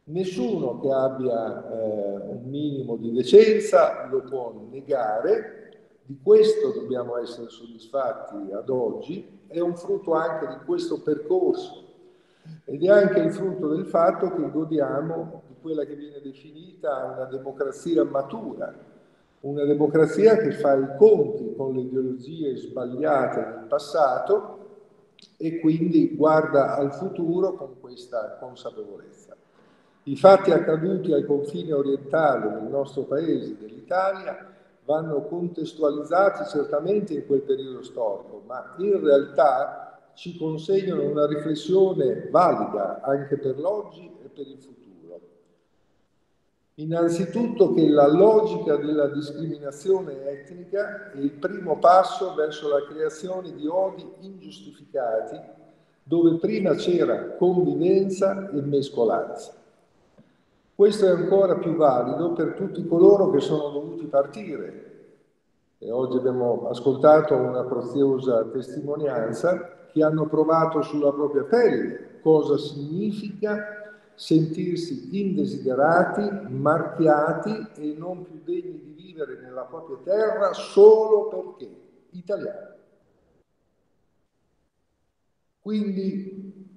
Nessuno che abbia eh, un minimo di decenza lo può negare, di questo dobbiamo essere soddisfatti ad oggi, è un frutto anche di questo percorso ed è anche il frutto del fatto che godiamo di quella che viene definita una democrazia matura, una democrazia che fa i conti con le ideologie sbagliate del passato e quindi guarda al futuro con questa consapevolezza. I fatti accaduti al confine orientale del nostro paese, dell'Italia, vanno contestualizzati certamente in quel periodo storico, ma in realtà ci consegnano una riflessione valida anche per l'oggi e per il futuro. Innanzitutto che la logica della discriminazione etnica è il primo passo verso la creazione di odi ingiustificati dove prima c'era convivenza e mescolanza. Questo è ancora più valido per tutti coloro che sono dovuti partire. E oggi abbiamo ascoltato una preziosa testimonianza che hanno provato sulla propria pelle cosa significa sentirsi indesiderati, marchiati e non più degni di vivere nella propria terra solo perché italiani. Quindi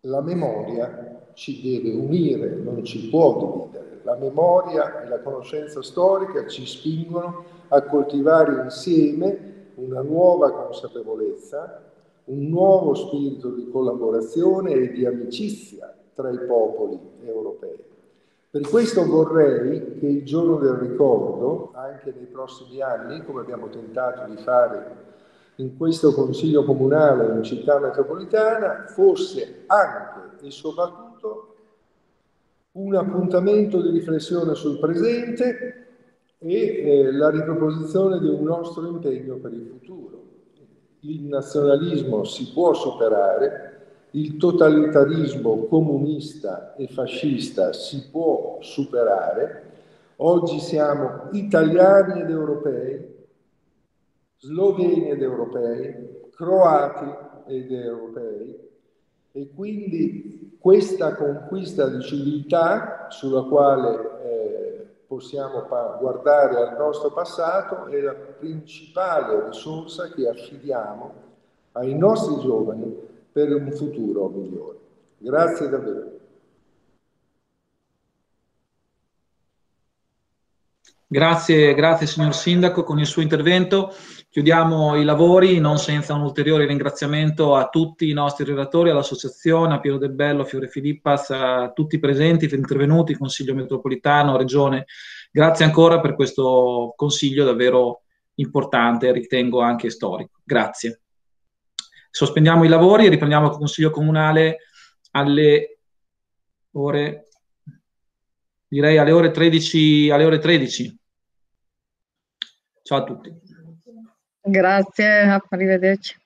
la memoria ci deve unire, non ci può dividere. La memoria e la conoscenza storica ci spingono a coltivare insieme una nuova consapevolezza un nuovo spirito di collaborazione e di amicizia tra i popoli europei. Per questo vorrei che il giorno del ricordo, anche nei prossimi anni, come abbiamo tentato di fare in questo Consiglio Comunale in città metropolitana, fosse anche e soprattutto un appuntamento di riflessione sul presente e eh, la riproposizione di un nostro impegno per il futuro il nazionalismo si può superare, il totalitarismo comunista e fascista si può superare, oggi siamo italiani ed europei, sloveni ed europei, croati ed europei e quindi questa conquista di civiltà sulla quale possiamo guardare al nostro passato è la principale risorsa che affidiamo ai nostri giovani per un futuro migliore. Grazie davvero. Grazie, grazie signor Sindaco, con il suo intervento chiudiamo i lavori non senza un ulteriore ringraziamento a tutti i nostri relatori, all'associazione, a Piero Del Bello, a Fiore Filippas, a tutti i presenti, intervenuti, Consiglio Metropolitano, Regione. Grazie ancora per questo consiglio davvero importante, ritengo anche storico. Grazie. Sospendiamo i lavori e riprendiamo il Consiglio Comunale alle ore direi alle ore 13. Alle ore 13. Ciao a tutti. Grazie, arrivederci.